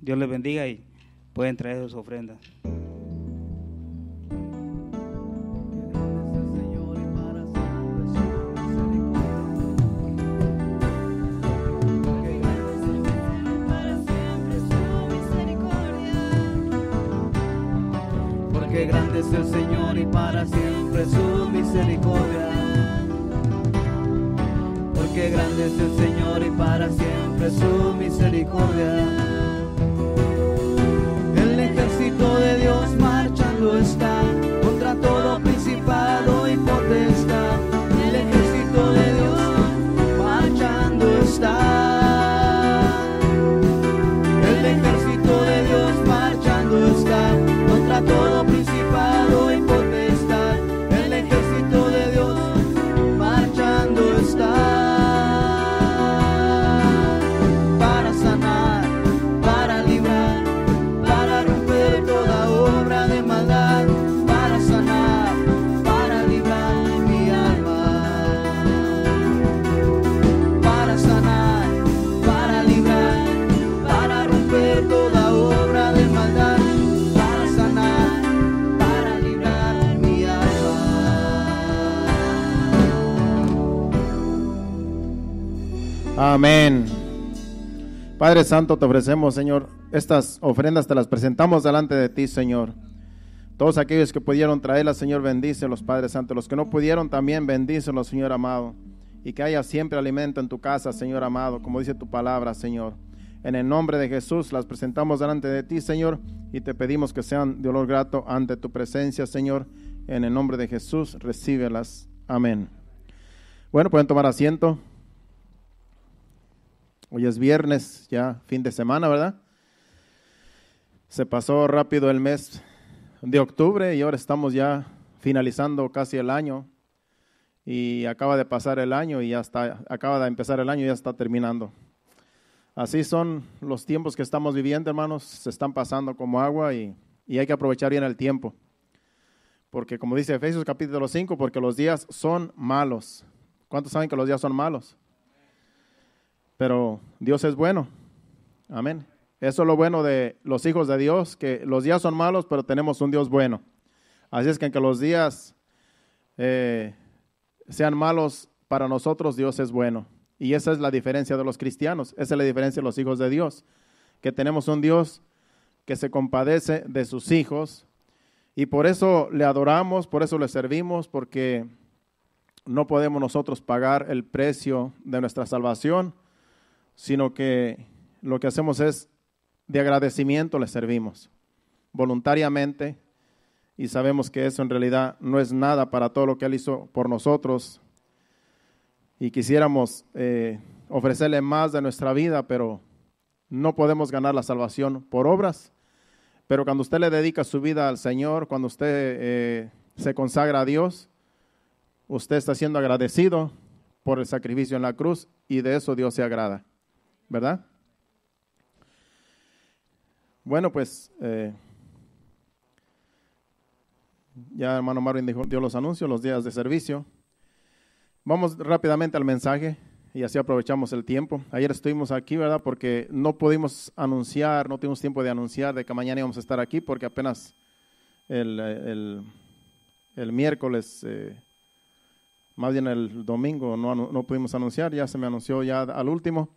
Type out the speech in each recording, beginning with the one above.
Dios les bendiga y pueden traer sus ofrendas. Porque grande es el Señor y para siempre su misericordia. Porque grande es el Señor y para siempre su misericordia. Amén. Padre Santo, te ofrecemos, Señor, estas ofrendas te las presentamos delante de ti, Señor. Todos aquellos que pudieron traerlas, Señor, bendícelos, Padre Santo. Los que no pudieron, también bendícelos, Señor amado. Y que haya siempre alimento en tu casa, Señor amado, como dice tu palabra, Señor. En el nombre de Jesús las presentamos delante de ti, Señor, y te pedimos que sean de olor grato ante tu presencia, Señor. En el nombre de Jesús, recíbelas. Amén. Bueno, pueden tomar asiento. Hoy es viernes, ya fin de semana, ¿verdad? Se pasó rápido el mes de octubre y ahora estamos ya finalizando casi el año. Y acaba de pasar el año y ya está, acaba de empezar el año y ya está terminando. Así son los tiempos que estamos viviendo, hermanos, se están pasando como agua y, y hay que aprovechar bien el tiempo. Porque como dice Efesios capítulo 5, porque los días son malos. ¿Cuántos saben que los días son malos? Pero Dios es bueno. Amén. Eso es lo bueno de los hijos de Dios, que los días son malos, pero tenemos un Dios bueno. Así es que aunque los días eh, sean malos para nosotros, Dios es bueno. Y esa es la diferencia de los cristianos, esa es la diferencia de los hijos de Dios, que tenemos un Dios que se compadece de sus hijos y por eso le adoramos, por eso le servimos, porque no podemos nosotros pagar el precio de nuestra salvación sino que lo que hacemos es de agradecimiento le servimos voluntariamente y sabemos que eso en realidad no es nada para todo lo que Él hizo por nosotros y quisiéramos eh, ofrecerle más de nuestra vida, pero no podemos ganar la salvación por obras. Pero cuando usted le dedica su vida al Señor, cuando usted eh, se consagra a Dios, usted está siendo agradecido por el sacrificio en la cruz y de eso Dios se agrada. ¿verdad? Bueno, pues eh, ya hermano Marvin dijo, dio los anuncios, los días de servicio. Vamos rápidamente al mensaje y así aprovechamos el tiempo. Ayer estuvimos aquí, ¿verdad? Porque no pudimos anunciar, no tuvimos tiempo de anunciar de que mañana íbamos a estar aquí porque apenas el, miércoles... Eh, más bien el domingo no, no, pudimos anunciar, ya se me anunció ya al último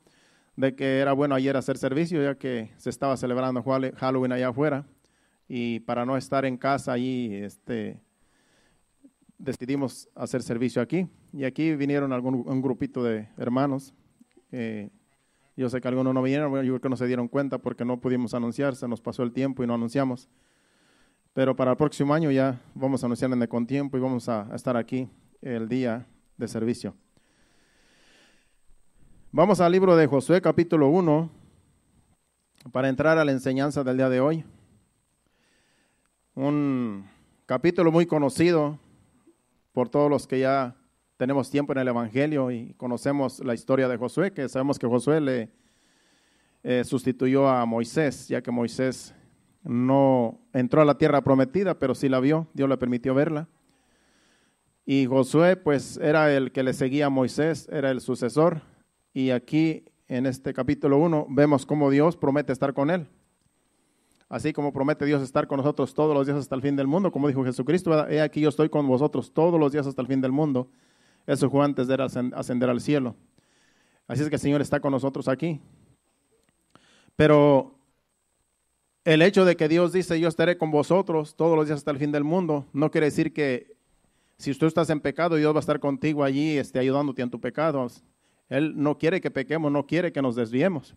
de que era bueno ayer hacer servicio, ya que se estaba celebrando Halloween allá afuera, y para no estar en casa allí, este, decidimos hacer servicio aquí. Y aquí vinieron algún, un grupito de hermanos. yo sé que algunos no vinieron, yo creo que no se dieron cuenta porque no pudimos anunciar, se nos pasó el tiempo y no anunciamos. Pero para el próximo año ya vamos a anunciar en con tiempo y vamos a estar aquí el día de servicio. Vamos al libro de Josué capítulo 1 para entrar a la enseñanza del día de hoy. Un capítulo muy conocido por todos los que ya tenemos tiempo en el Evangelio y conocemos la historia de Josué, que sabemos que Josué le eh, sustituyó a Moisés, ya que Moisés no entró a la tierra prometida, pero sí la vio, Dios le permitió verla. Y Josué pues era el que le seguía a Moisés, era el sucesor y aquí en este capítulo 1 vemos cómo Dios promete estar con él. Así como promete Dios estar con nosotros todos los días hasta el fin del mundo, como dijo Jesucristo, he aquí yo estoy con vosotros todos los días hasta el fin del mundo. Eso fue antes de ascender al cielo. Así es que el Señor está con nosotros aquí. Pero el hecho de que Dios dice, yo estaré con vosotros todos los días hasta el fin del mundo, no quiere decir que si tú estás en pecado, Dios va a estar contigo allí, este, ayudándote en tu pecado. Él no quiere que pequemos, no quiere que nos desviemos,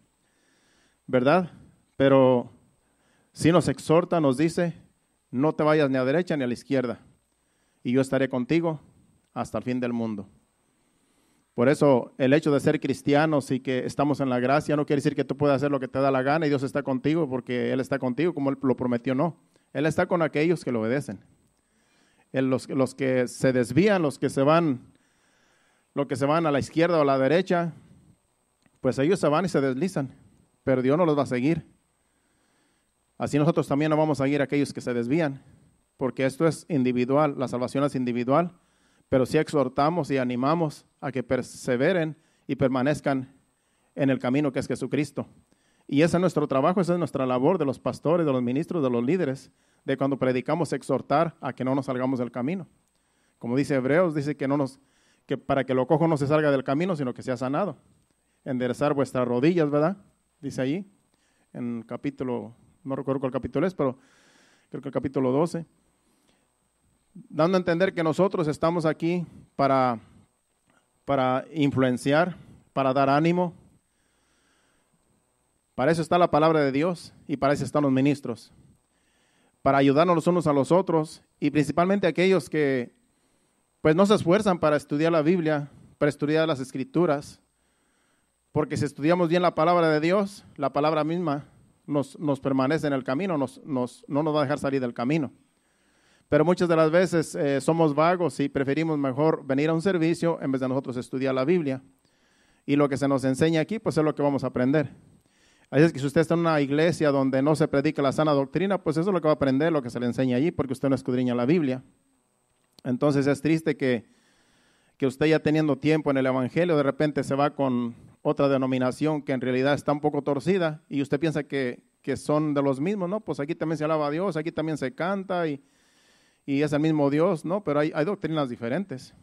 ¿verdad? Pero si nos exhorta, nos dice, no te vayas ni a derecha ni a la izquierda, y yo estaré contigo hasta el fin del mundo. Por eso el hecho de ser cristianos y que estamos en la gracia no quiere decir que tú puedas hacer lo que te da la gana y Dios está contigo porque Él está contigo como Él lo prometió, no. Él está con aquellos que lo obedecen. Los, los que se desvían, los que se van que se van a la izquierda o a la derecha, pues ellos se van y se deslizan, pero Dios no los va a seguir. Así nosotros también no vamos a seguir a aquellos que se desvían, porque esto es individual, la salvación es individual, pero sí exhortamos y animamos a que perseveren y permanezcan en el camino que es Jesucristo. Y ese es nuestro trabajo, esa es nuestra labor de los pastores, de los ministros, de los líderes, de cuando predicamos exhortar a que no nos salgamos del camino. Como dice Hebreos, dice que no nos para que lo cojo no se salga del camino, sino que sea sanado. Enderezar vuestras rodillas, ¿verdad? Dice ahí, en el capítulo, no recuerdo cuál capítulo es, pero creo que el capítulo 12. Dando a entender que nosotros estamos aquí para, para influenciar, para dar ánimo. Para eso está la palabra de Dios y para eso están los ministros. Para ayudarnos los unos a los otros y principalmente aquellos que pues no se esfuerzan para estudiar la Biblia, para estudiar las escrituras, porque si estudiamos bien la palabra de Dios, la palabra misma nos, nos permanece en el camino, nos, nos, no nos va a dejar salir del camino. Pero muchas de las veces eh, somos vagos y preferimos mejor venir a un servicio en vez de nosotros estudiar la Biblia. Y lo que se nos enseña aquí, pues es lo que vamos a aprender. A es que si usted está en una iglesia donde no se predica la sana doctrina, pues eso es lo que va a aprender, lo que se le enseña allí, porque usted no escudriña la Biblia. Entonces es triste que, que usted ya teniendo tiempo en el Evangelio, de repente se va con otra denominación que en realidad está un poco torcida y usted piensa que, son de los mismos, ¿no? Pues aquí también se alaba a Dios, aquí también se canta y, es el mismo Dios, ¿no? Pero hay, doctrinas diferentes.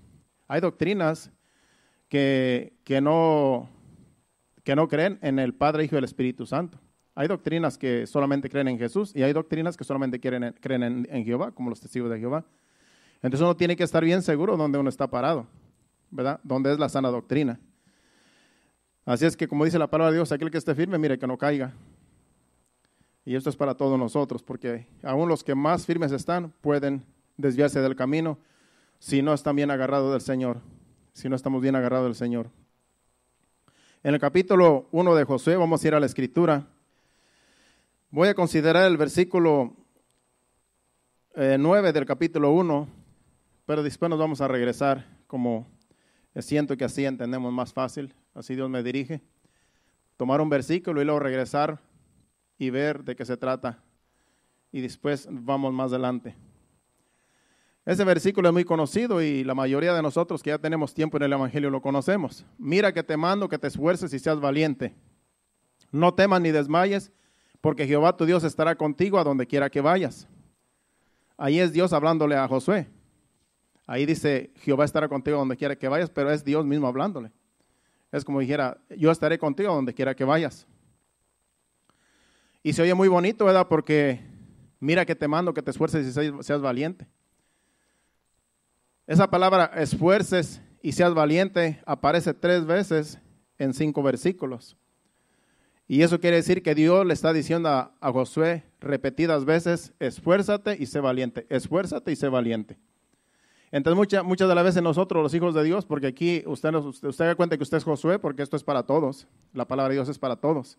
Hay doctrinas que, que, no, que no creen en el Padre, Hijo y el Espíritu Santo. Hay doctrinas que solamente creen en Jesús y hay doctrinas que solamente quieren, creen en Jehová, como los testigos de Jehová. Entonces uno tiene que estar bien seguro donde uno está parado, ¿verdad? Donde es la sana doctrina. Así es que como dice la palabra de Dios, aquel que esté firme, mire, que no caiga. Y esto es para todos nosotros, porque aún los que más firmes están pueden desviarse del camino si no están bien agarrados del Señor, si no estamos bien agarrados del Señor. En el capítulo 1 de Josué, vamos a ir a la escritura. Voy a considerar el versículo 9 eh, del capítulo 1 pero después nos vamos a regresar como siento que así entendemos más fácil, así Dios me dirige. Tomar un versículo y luego regresar y ver de qué se trata. Y después vamos más adelante. Ese versículo es muy conocido y la mayoría de nosotros que ya tenemos tiempo en el Evangelio lo conocemos. Mira que te mando que te esfuerces y seas valiente. No temas ni desmayes, porque Jehová tu Dios estará contigo a donde quiera que vayas. Ahí es Dios hablándole a Josué. Ahí dice, Jehová estará contigo donde quiera que vayas, pero es Dios mismo hablándole. Es como dijera, yo estaré contigo donde quiera que vayas. Y se oye muy bonito, ¿verdad? Porque mira que te mando que te esfuerces y seas, valiente. Esa palabra esfuerces y seas valiente aparece tres veces en cinco versículos. Y eso quiere decir que Dios le está diciendo a, a Josué repetidas veces, esfuérzate y sé valiente, esfuérzate y sé valiente. Entonces, muchas de las veces nosotros, los hijos de Dios, porque aquí usted, usted, haga cuenta que usted es Josué, porque esto es para todos. La palabra de Dios es para todos.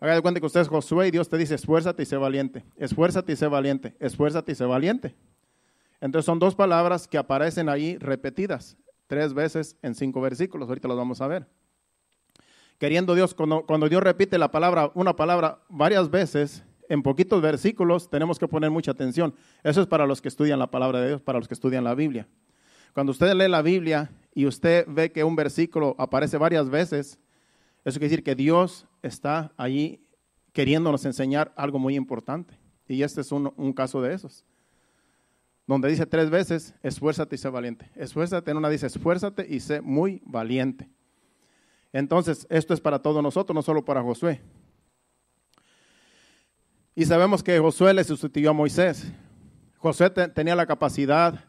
Haga cuenta que usted es Josué y Dios te dice, esfuérzate y sé valiente, esfuérzate y sé valiente, esfuérzate y sé valiente. Entonces son dos palabras que aparecen ahí repetidas, tres veces en cinco versículos, ahorita las vamos a ver. Queriendo Dios, cuando, cuando Dios repite la palabra, una palabra varias veces, en poquitos versículos tenemos que poner mucha atención. Eso es para los que estudian la palabra de Dios, para los que estudian la Biblia. Cuando usted lee la Biblia y usted ve que un versículo aparece varias veces, eso quiere decir que Dios está allí queriéndonos enseñar algo muy importante. Y este es un, un caso de esos. Donde dice tres veces, esfuérzate y sé valiente. Esfuérzate, en una dice, esfuérzate y sé muy valiente. Entonces, esto es para todos nosotros, no solo para Josué. Y sabemos que Josué le sustituyó a Moisés. Josué tenía la capacidad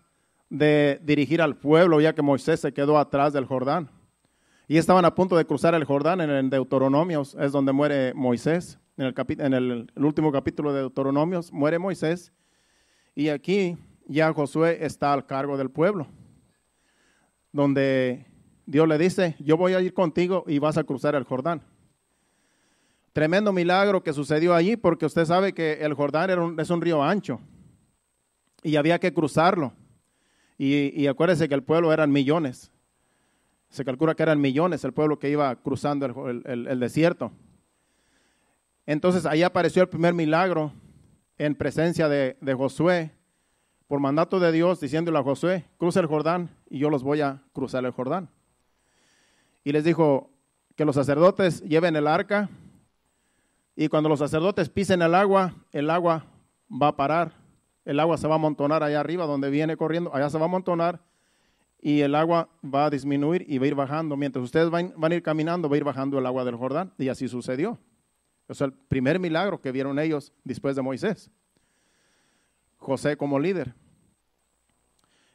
de dirigir al pueblo, ya que Moisés se quedó atrás del Jordán. Y estaban a punto de cruzar el Jordán en el Deuteronomios, es donde muere Moisés. En, el, el, último capítulo de Deuteronomios muere Moisés. Y aquí ya Josué está al cargo del pueblo, donde Dios le dice, yo voy a ir contigo y vas a cruzar el Jordán. Tremendo milagro que sucedió allí porque usted sabe que el Jordán es un río ancho y había que cruzarlo. Y, y acuérdese que el pueblo eran millones. Se calcula que eran millones el pueblo que iba cruzando el, desierto. Entonces ahí apareció el primer milagro en presencia de, de, Josué, por mandato de Dios, diciéndole a Josué, cruza el Jordán y yo los voy a cruzar el Jordán. Y les dijo que los sacerdotes lleven el arca y cuando los sacerdotes pisen el agua, el agua va a parar, el agua se va a amontonar allá arriba donde viene corriendo, allá se va a amontonar y el agua va a disminuir y va a ir bajando. Mientras ustedes van, a ir caminando, va a ir bajando el agua del Jordán. Y así sucedió. Es el primer milagro que vieron ellos después de Moisés. José como líder.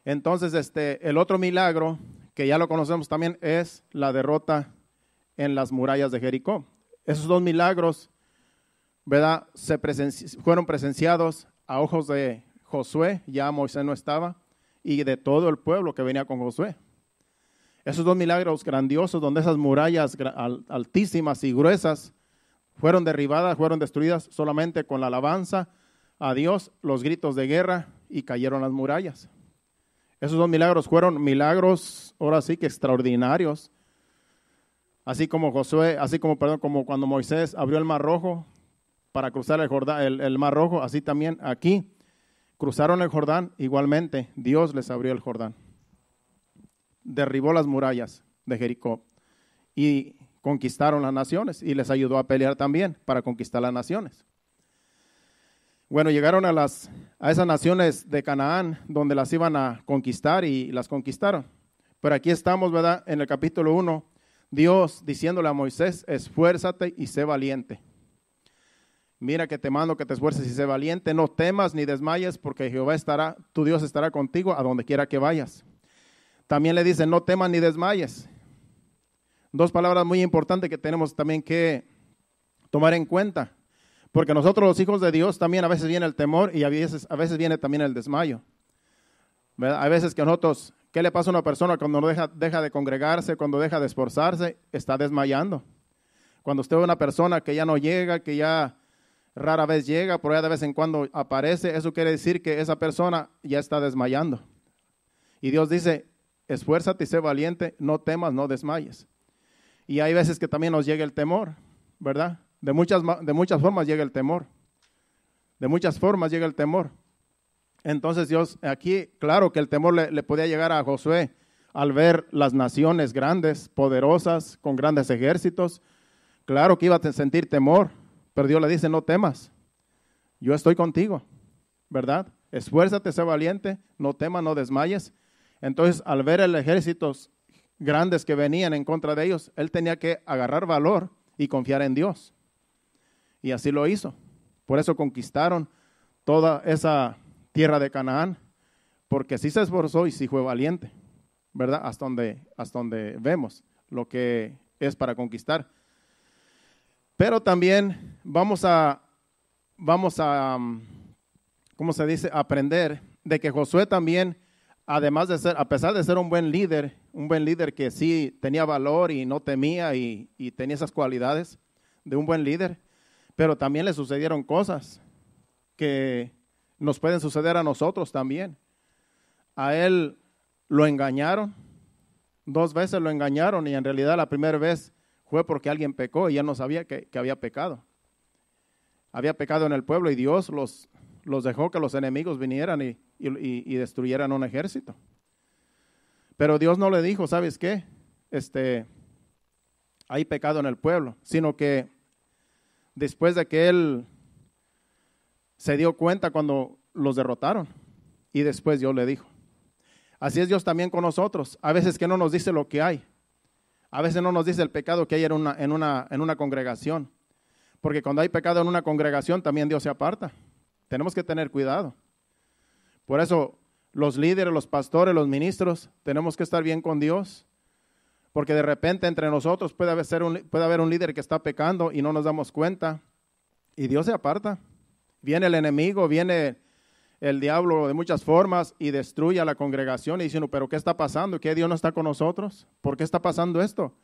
Entonces, este, el otro milagro, que ya lo conocemos también, es la derrota en las murallas de Jericó. Esos dos milagros ¿verdad? fueron presenciados a ojos de Josué, ya Moisés no estaba, y de todo el pueblo que venía con Josué. Esos dos milagros grandiosos donde esas murallas altísimas y gruesas fueron derribadas, fueron destruidas solamente con la alabanza a Dios, los gritos de guerra y cayeron las murallas. Esos dos milagros fueron milagros, ahora sí que extraordinarios. Así como Josué, así como, perdón, como cuando Moisés abrió el mar rojo, para cruzar el, Jordán, el, Mar Rojo, así también aquí cruzaron el Jordán, igualmente Dios les abrió el Jordán. Derribó las murallas de Jericó y conquistaron las naciones y les ayudó a pelear también para conquistar las naciones. Bueno, llegaron a, las, a esas naciones de Canaán donde las iban a conquistar y las conquistaron. Pero aquí estamos, ¿verdad? En el capítulo 1, Dios diciéndole a Moisés, esfuérzate y sé valiente. Mira que te mando que te esfuerces y sé valiente, no temas ni desmayes, porque Jehová estará, tu Dios estará contigo a donde quiera que vayas. También le dice, no temas ni desmayes. Dos palabras muy importantes que tenemos también que tomar en cuenta, porque nosotros los hijos de Dios también a veces viene el temor y a veces, a veces viene también el desmayo. A veces que nosotros, ¿qué le pasa a una persona cuando no deja, deja de congregarse, cuando deja de esforzarse? Está desmayando. Cuando usted ve una persona que ya no llega, que ya rara vez llega, pero ya de vez en cuando aparece, eso quiere decir que esa persona ya está desmayando. Y Dios dice, esfuérzate y sé valiente, no temas, no desmayes. Y hay veces que también nos llega el temor, ¿verdad? De muchas, de muchas formas llega el temor. De muchas formas llega el temor. Entonces Dios, aquí, claro que el temor le podía llegar a Josué al ver las naciones grandes, poderosas, con grandes ejércitos. Claro que iba a sentir temor, pero Dios le dice, no temas, yo estoy contigo, ¿verdad? Esfuérzate, sé valiente, no temas, no desmayes. Entonces, al ver el ejército grandes que venían en contra de ellos, él tenía que agarrar valor y confiar en Dios. Y así lo hizo. Por eso conquistaron toda esa tierra de Canaán, porque sí se esforzó y sí fue valiente, ¿verdad? Hasta donde, hasta donde vemos lo que es para conquistar. Pero también vamos a, vamos a, um, ¿cómo se dice? Aprender de que Josué también, además de ser, a pesar de ser un buen líder, un buen líder que sí tenía valor y no temía y, y tenía esas cualidades de un buen líder, pero también le sucedieron cosas que nos pueden suceder a nosotros también. A él lo engañaron, dos veces lo engañaron y en realidad la primera vez fue porque alguien pecó y ya no sabía que, había pecado. Había pecado en el pueblo y Dios los, los dejó que los enemigos vinieran y, destruyeran un ejército. Pero Dios no le dijo, ¿sabes qué? Este, hay pecado en el pueblo, sino que después de que él se dio cuenta cuando los derrotaron y después Dios le dijo. Así es Dios también con nosotros. A veces que no nos dice lo que hay, a veces no nos dice el pecado que hay en una, en una, en una congregación. Porque cuando hay pecado en una congregación, también Dios se aparta. Tenemos que tener cuidado. Por eso los líderes, los pastores, los ministros, tenemos que estar bien con Dios. Porque de repente entre nosotros haber, un, puede haber un líder que está pecando y no nos damos cuenta. Y Dios se aparta. Viene el enemigo, viene el diablo de muchas formas y destruye a la congregación y diciendo, pero ¿qué está pasando? ¿Qué Dios no está con nosotros? ¿Por qué está pasando esto?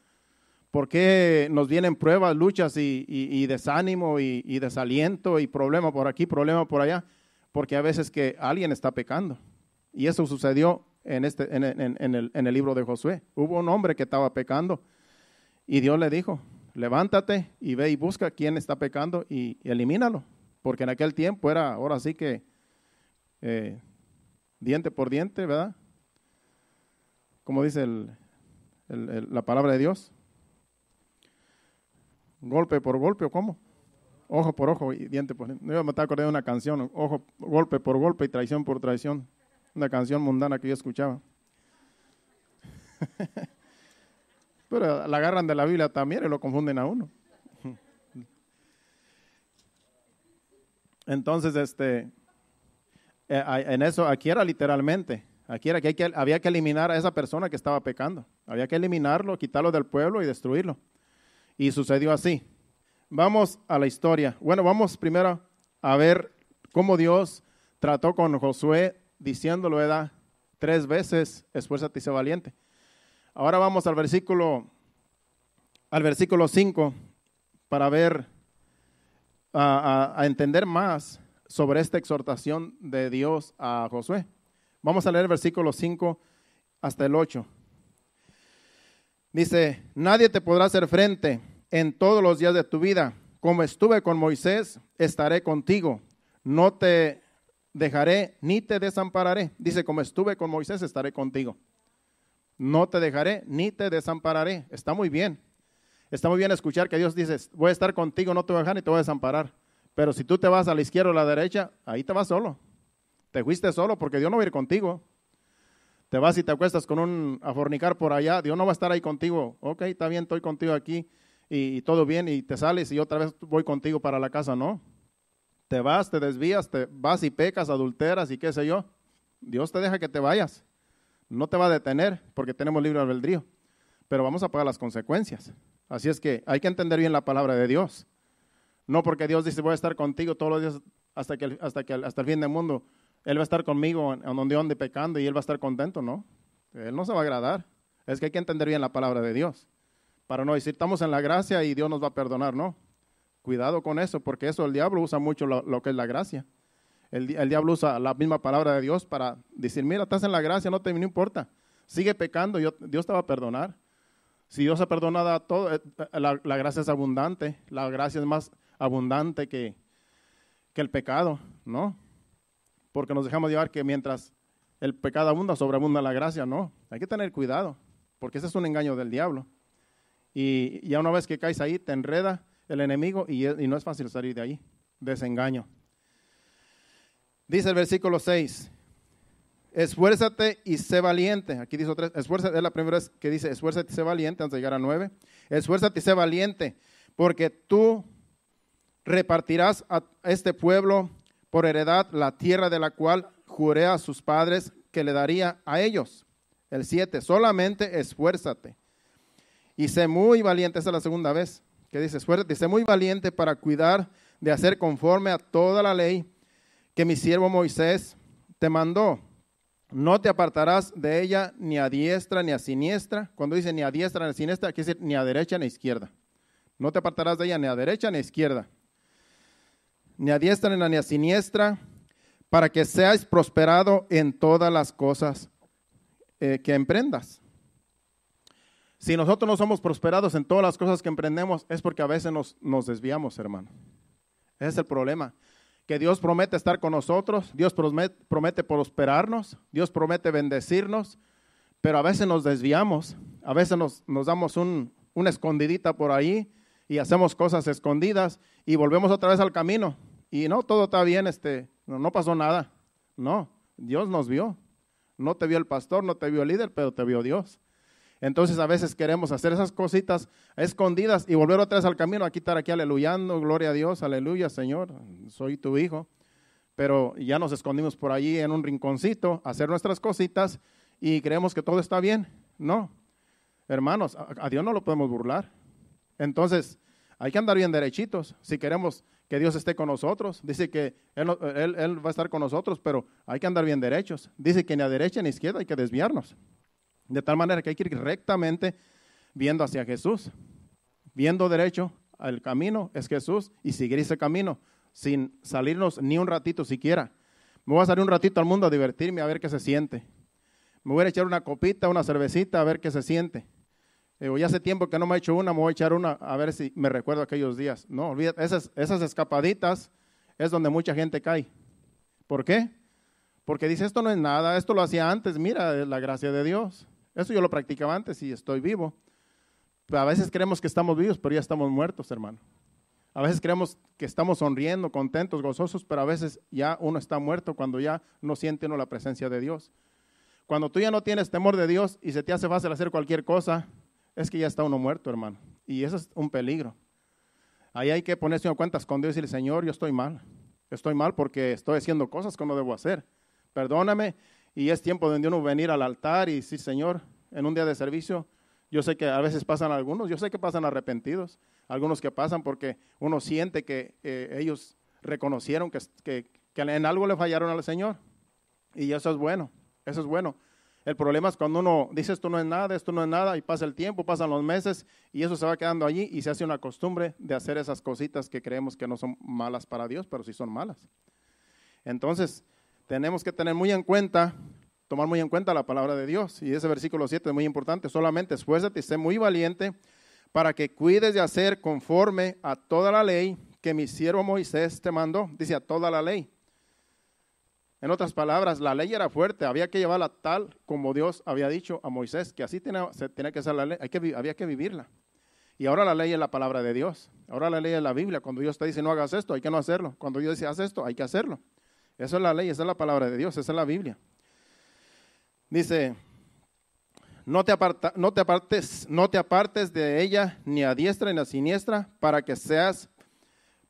¿Por qué nos vienen pruebas, luchas y, desánimo y, desaliento y problema por aquí, problema por allá? Porque a veces que alguien está pecando. Y eso sucedió en, este, en, el, libro de Josué. Hubo un hombre que estaba pecando y Dios le dijo, levántate y ve y busca quién está pecando y elimínalo. Porque en aquel tiempo era ahora sí que eh, diente por diente, ¿verdad? Como dice la palabra de Dios. Golpe por golpe, ¿o cómo? Ojo por ojo y diente por diente. me estaba acordando de una canción, ojo, golpe por golpe y traición por traición. Una canción mundana que yo escuchaba. Pero la agarran de la Biblia también y lo confunden a uno. Entonces, este, eh, en eso, aquí era literalmente. Aquí era que, había que eliminar a esa persona que estaba pecando. Había que eliminarlo, quitarlo del pueblo y destruirlo. Y sucedió así. Vamos a la historia. Bueno, vamos primero a ver cómo Dios trató con Josué diciéndolo, edad Tres veces, esfuérzate y sé valiente. Ahora vamos al versículo, al versículo 5 para ver, a entender más sobre esta exhortación de Dios a Josué. Vamos a leer versículo 5 hasta el 8. Dice, nadie te podrá hacer frente en todos los días de tu vida. Como estuve con Moisés, estaré contigo. No te dejaré ni te desampararé. Dice, como estuve con Moisés, estaré contigo. No te dejaré ni te desampararé. Está muy bien. Está muy bien escuchar que Dios dice, voy a estar contigo, no te voy a dejar ni te voy a desamparar. Pero si tú te vas a la izquierda o a la derecha, ahí te vas solo. Te fuiste solo porque Dios no va a ir contigo. Te vas y te acuestas con un a fornicar por allá, Dios no va a estar ahí contigo. Ok, está bien, estoy contigo aquí y, y todo bien y te sales y otra vez voy contigo para la casa, ¿no? Te vas, te desvías, te vas y pecas, adulteras y qué sé yo. Dios te deja que te vayas. No te va a detener porque tenemos libre albedrío, pero vamos a pagar las consecuencias. Así es que hay que entender bien la palabra de Dios. No porque Dios dice, voy a estar contigo todos los días hasta, que, hasta, que, hasta el fin del mundo. Él va a estar conmigo en donde ande pecando y Él va a estar contento, ¿no? Él no se va a agradar. Es que hay que entender bien la palabra de Dios. Para no decir, estamos en la gracia y Dios nos va a perdonar, ¿no? Cuidado con eso, porque eso el diablo usa mucho lo, que es la gracia. El, diablo usa la misma palabra de Dios para decir, mira, estás en la gracia, no te importa. Sigue pecando, yo, Dios te va a perdonar. Si Dios ha perdonado a todo, eh, eh, la, la gracia es abundante, la gracia es más, abundante que, el pecado, ¿no? Porque nos dejamos llevar que mientras el pecado abunda, sobreabunda la gracia, ¿no? Hay que tener cuidado, porque ese es un engaño del diablo. Y ya una vez que caes ahí, te enreda el enemigo y, no es fácil salir de ahí, Desengaño. Dice el versículo 6, esfuérzate y sé valiente. Aquí dice otra es la primera vez que dice esfuérzate y sé valiente antes de llegar a 9. Esfuérzate y sé valiente, porque tú repartirás a este pueblo por heredad la tierra de la cual juré a sus padres que le daría a ellos. El 7, solamente esfuérzate. Y sé muy valiente, esa es la segunda vez que dice, esfuérzate, y sé muy valiente para cuidar de hacer conforme a toda la ley que mi siervo Moisés te mandó. No te apartarás de ella ni a diestra ni a siniestra. Cuando dice ni a diestra ni a siniestra, quiere decir ni a derecha ni a izquierda. No te apartarás de ella ni a derecha ni a izquierda ni a diestra ni a siniestra, para que seáis prosperado en todas las cosas eh, que emprendas. Si nosotros no somos prosperados en todas las cosas que emprendemos, es porque a veces nos, desviamos, hermano. Ese es el problema. Que Dios promete estar con nosotros, Dios promete, prosperarnos, Dios promete bendecirnos, pero a veces nos desviamos, a veces nos, damos un, una escondidita por ahí y hacemos cosas escondidas y volvemos otra vez al camino y no, todo está bien, este, no, pasó nada. No, Dios nos vio. No te vio el pastor, no te vio el líder, pero te vio Dios. Entonces a veces queremos hacer esas cositas escondidas y volver otra vez al camino, a quitar aquí aleluyando, gloria a Dios, aleluya Señor, soy tu hijo. Pero ya nos escondimos por allí en un rinconcito, hacer nuestras cositas y creemos que todo está bien. No, hermanos, a Dios no lo podemos burlar. Entonces hay que andar bien derechitos si queremos que Dios esté con nosotros. Dice que él, va a estar con nosotros, pero hay que andar bien derechos. Dice que ni a derecha ni a izquierda hay que desviarnos. De tal manera que hay que ir rectamente viendo hacia Jesús. Viendo derecho, al camino es Jesús y seguir ese camino sin salirnos ni un ratito siquiera. Me voy a salir un ratito al mundo a divertirme, a ver qué se siente. Me voy a echar una copita, una cervecita, a ver qué se siente ya hace tiempo que no me he hecho una, me voy a echar una a ver si me recuerdo aquellos días. No, olvídate, esas, esas escapaditas es donde mucha gente cae. ¿Por qué? Porque dice, esto no es nada, esto lo hacía antes, mira, eh, la gracia de Dios. Eso yo lo practicaba antes y estoy vivo. a veces creemos que estamos vivos, pero ya estamos muertos, hermano. A veces creemos que estamos sonriendo, contentos, gozosos, pero a veces ya uno está muerto cuando ya no siente uno la presencia de Dios. Cuando tú ya no tienes temor de Dios y se te hace fácil hacer cualquier cosa, es que ya está uno muerto, hermano. Y eso es un peligro. Ahí hay que ponerse en cuentas con Dios y decirle, Señor, yo estoy mal. Estoy mal porque estoy haciendo cosas que no debo hacer. Perdóname. Y es tiempo de uno venir al altar y decir, Señor, en un día de servicio, yo sé que a veces pasan algunos, yo sé que pasan arrepentidos, algunos que pasan porque uno siente que eh, ellos reconocieron que, que en algo le fallaron al Señor. Y eso es bueno, eso es bueno. El problema es cuando uno dice esto no es nada, esto no es nada, y pasa el tiempo, pasan los meses, y eso se va quedando allí y se hace una costumbre de hacer esas cositas que creemos que no son malas para Dios, pero sí son malas. Entonces, tenemos que tener muy en cuenta, tomar muy en cuenta la palabra de Dios. Y ese versículo 7 es muy importante. Solamente esfuérzate y sé muy valiente para que cuides de hacer conforme a toda la ley que mi siervo Moisés te mandó. Dice a toda la ley. En otras palabras, la ley era fuerte, había que llevarla tal como Dios había dicho a Moisés, que así tenía, que ser la ley, había que vivirla. Y ahora la ley es la palabra de Dios, ahora la ley es la Biblia, cuando Dios te dice no hagas esto, hay que no hacerlo, cuando Dios dice haz esto, hay que hacerlo. Esa es la ley, esa es la palabra de Dios, esa es la Biblia. Dice, no te, no te, apartes, no te apartes de ella ni a diestra ni a siniestra para que seas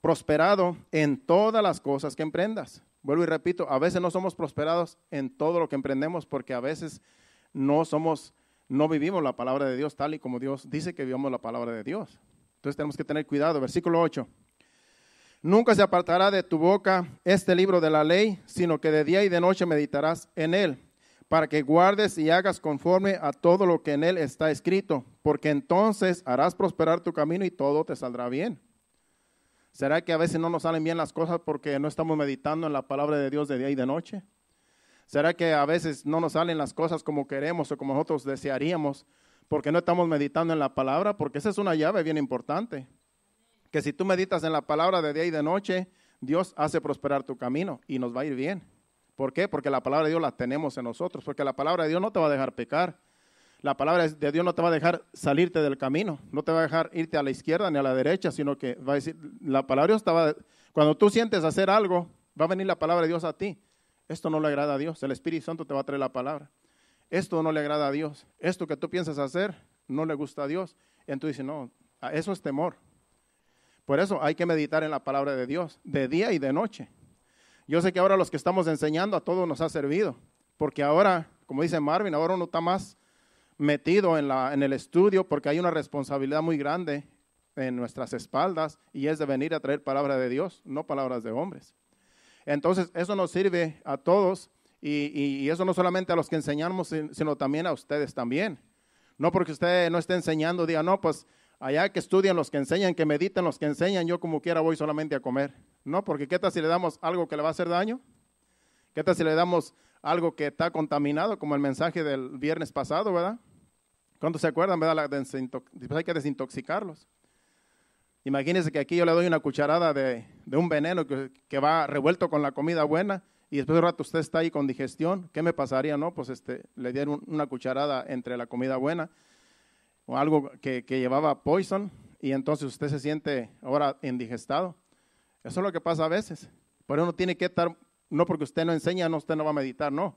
prosperado en todas las cosas que emprendas. Vuelvo y repito, a veces no somos prosperados en todo lo que emprendemos porque a veces no somos, no vivimos la palabra de Dios tal y como Dios dice que vivimos la palabra de Dios. Entonces tenemos que tener cuidado. Versículo 8. Nunca se apartará de tu boca este libro de la ley, sino que de día y de noche meditarás en él, para que guardes y hagas conforme a todo lo que en él está escrito, porque entonces harás prosperar tu camino y todo te saldrá bien. ¿Será que a veces no nos salen bien las cosas porque no estamos meditando en la palabra de Dios de día y de noche? ¿Será que a veces no nos salen las cosas como queremos o como nosotros desearíamos porque no estamos meditando en la palabra? Porque esa es una llave bien importante. Que si tú meditas en la palabra de día y de noche, Dios hace prosperar tu camino y nos va a ir bien. ¿Por qué? Porque la palabra de Dios la tenemos en nosotros, porque la palabra de Dios no te va a dejar pecar la palabra de Dios no te va a dejar salirte del camino, no te va a dejar irte a la izquierda ni a la derecha, sino que va a decir, la palabra de Dios te va cuando tú sientes hacer algo, va a venir la palabra de Dios a ti. Esto no le agrada a Dios, el Espíritu Santo te va a traer la palabra. Esto no le agrada a Dios, esto que tú piensas hacer no le gusta a Dios. Entonces dice no, eso es temor. Por eso hay que meditar en la palabra de Dios, de día y de noche. Yo sé que ahora los que estamos enseñando a todos nos ha servido, porque ahora, como dice Marvin, ahora uno está más metido en, la, en el estudio porque hay una responsabilidad muy grande en nuestras espaldas y es de venir a traer palabra de Dios, no palabras de hombres. Entonces, eso nos sirve a todos y, eso no solamente a los que enseñamos, sino también a ustedes también. No porque usted no esté enseñando, diga, no, pues allá que estudian los que enseñan, que mediten los que enseñan, yo como quiera voy solamente a comer. No, porque ¿qué tal si le damos algo que le va a hacer daño? ¿Qué tal si le damos algo que está contaminado, como el mensaje del viernes pasado, verdad? ¿Cuántos se acuerdan, verdad? Pues hay que desintoxicarlos. Imagínense que aquí yo le doy una cucharada de, un veneno que, va revuelto con la comida buena y después de un rato usted está ahí con digestión. ¿Qué me pasaría, no? Pues este, le dieron una cucharada entre la comida buena o algo que, que llevaba poison y entonces usted se siente ahora indigestado. Eso es lo que pasa a veces. Pero uno tiene que estar, no porque usted no enseña, no, usted no va a meditar, no.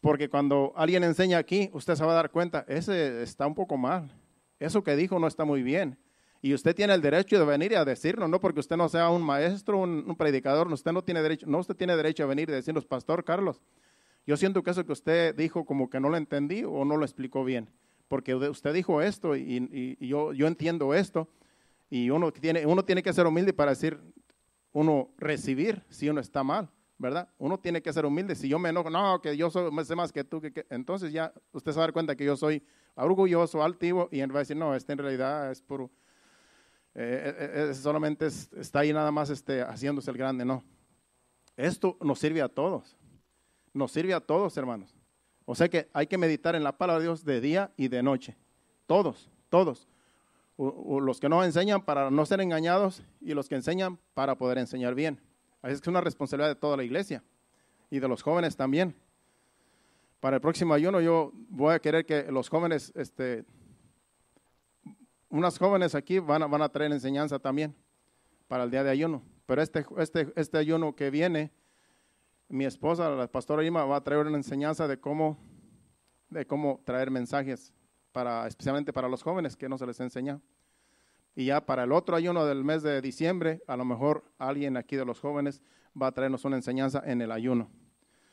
Porque cuando alguien enseña aquí, usted se va a dar cuenta, ese está un poco mal. Eso que dijo no está muy bien. Y usted tiene el derecho de venir y a decirlo, no porque usted no sea un maestro, un, predicador, usted no tiene derecho, no, usted tiene derecho a venir y decirnos, Pastor Carlos, yo siento que eso que usted dijo como que no lo entendí o no lo explicó bien, porque usted dijo esto y, y yo, yo entiendo esto, y uno tiene, uno tiene que ser humilde para decir, uno recibir si uno está mal. ¿verdad? Uno tiene que ser humilde. Si yo me enojo, no, que yo soy, sé más que tú, que, entonces ya usted se va a dar cuenta que yo soy orgulloso, altivo, y él va a decir, no, este en realidad es puro, eh, eh, eh, solamente está ahí nada más este, haciéndose el grande, no. Esto nos sirve a todos, nos sirve a todos, hermanos. O sea que hay que meditar en la palabra de Dios de día y de noche, todos, todos. los que no enseñan para no ser engañados y los que enseñan para poder enseñar bien es que es una responsabilidad de toda la iglesia y de los jóvenes también. Para el próximo ayuno yo voy a querer que los jóvenes, este, unas jóvenes aquí van a, traer enseñanza también para el día de ayuno. Pero este, este, este ayuno que viene, mi esposa, la pastora Ima, va a traer una enseñanza de cómo, de cómo traer mensajes, para, especialmente para los jóvenes que no se les enseña y ya para el otro ayuno del mes de diciembre, a lo mejor alguien aquí de los jóvenes va a traernos una enseñanza en el ayuno.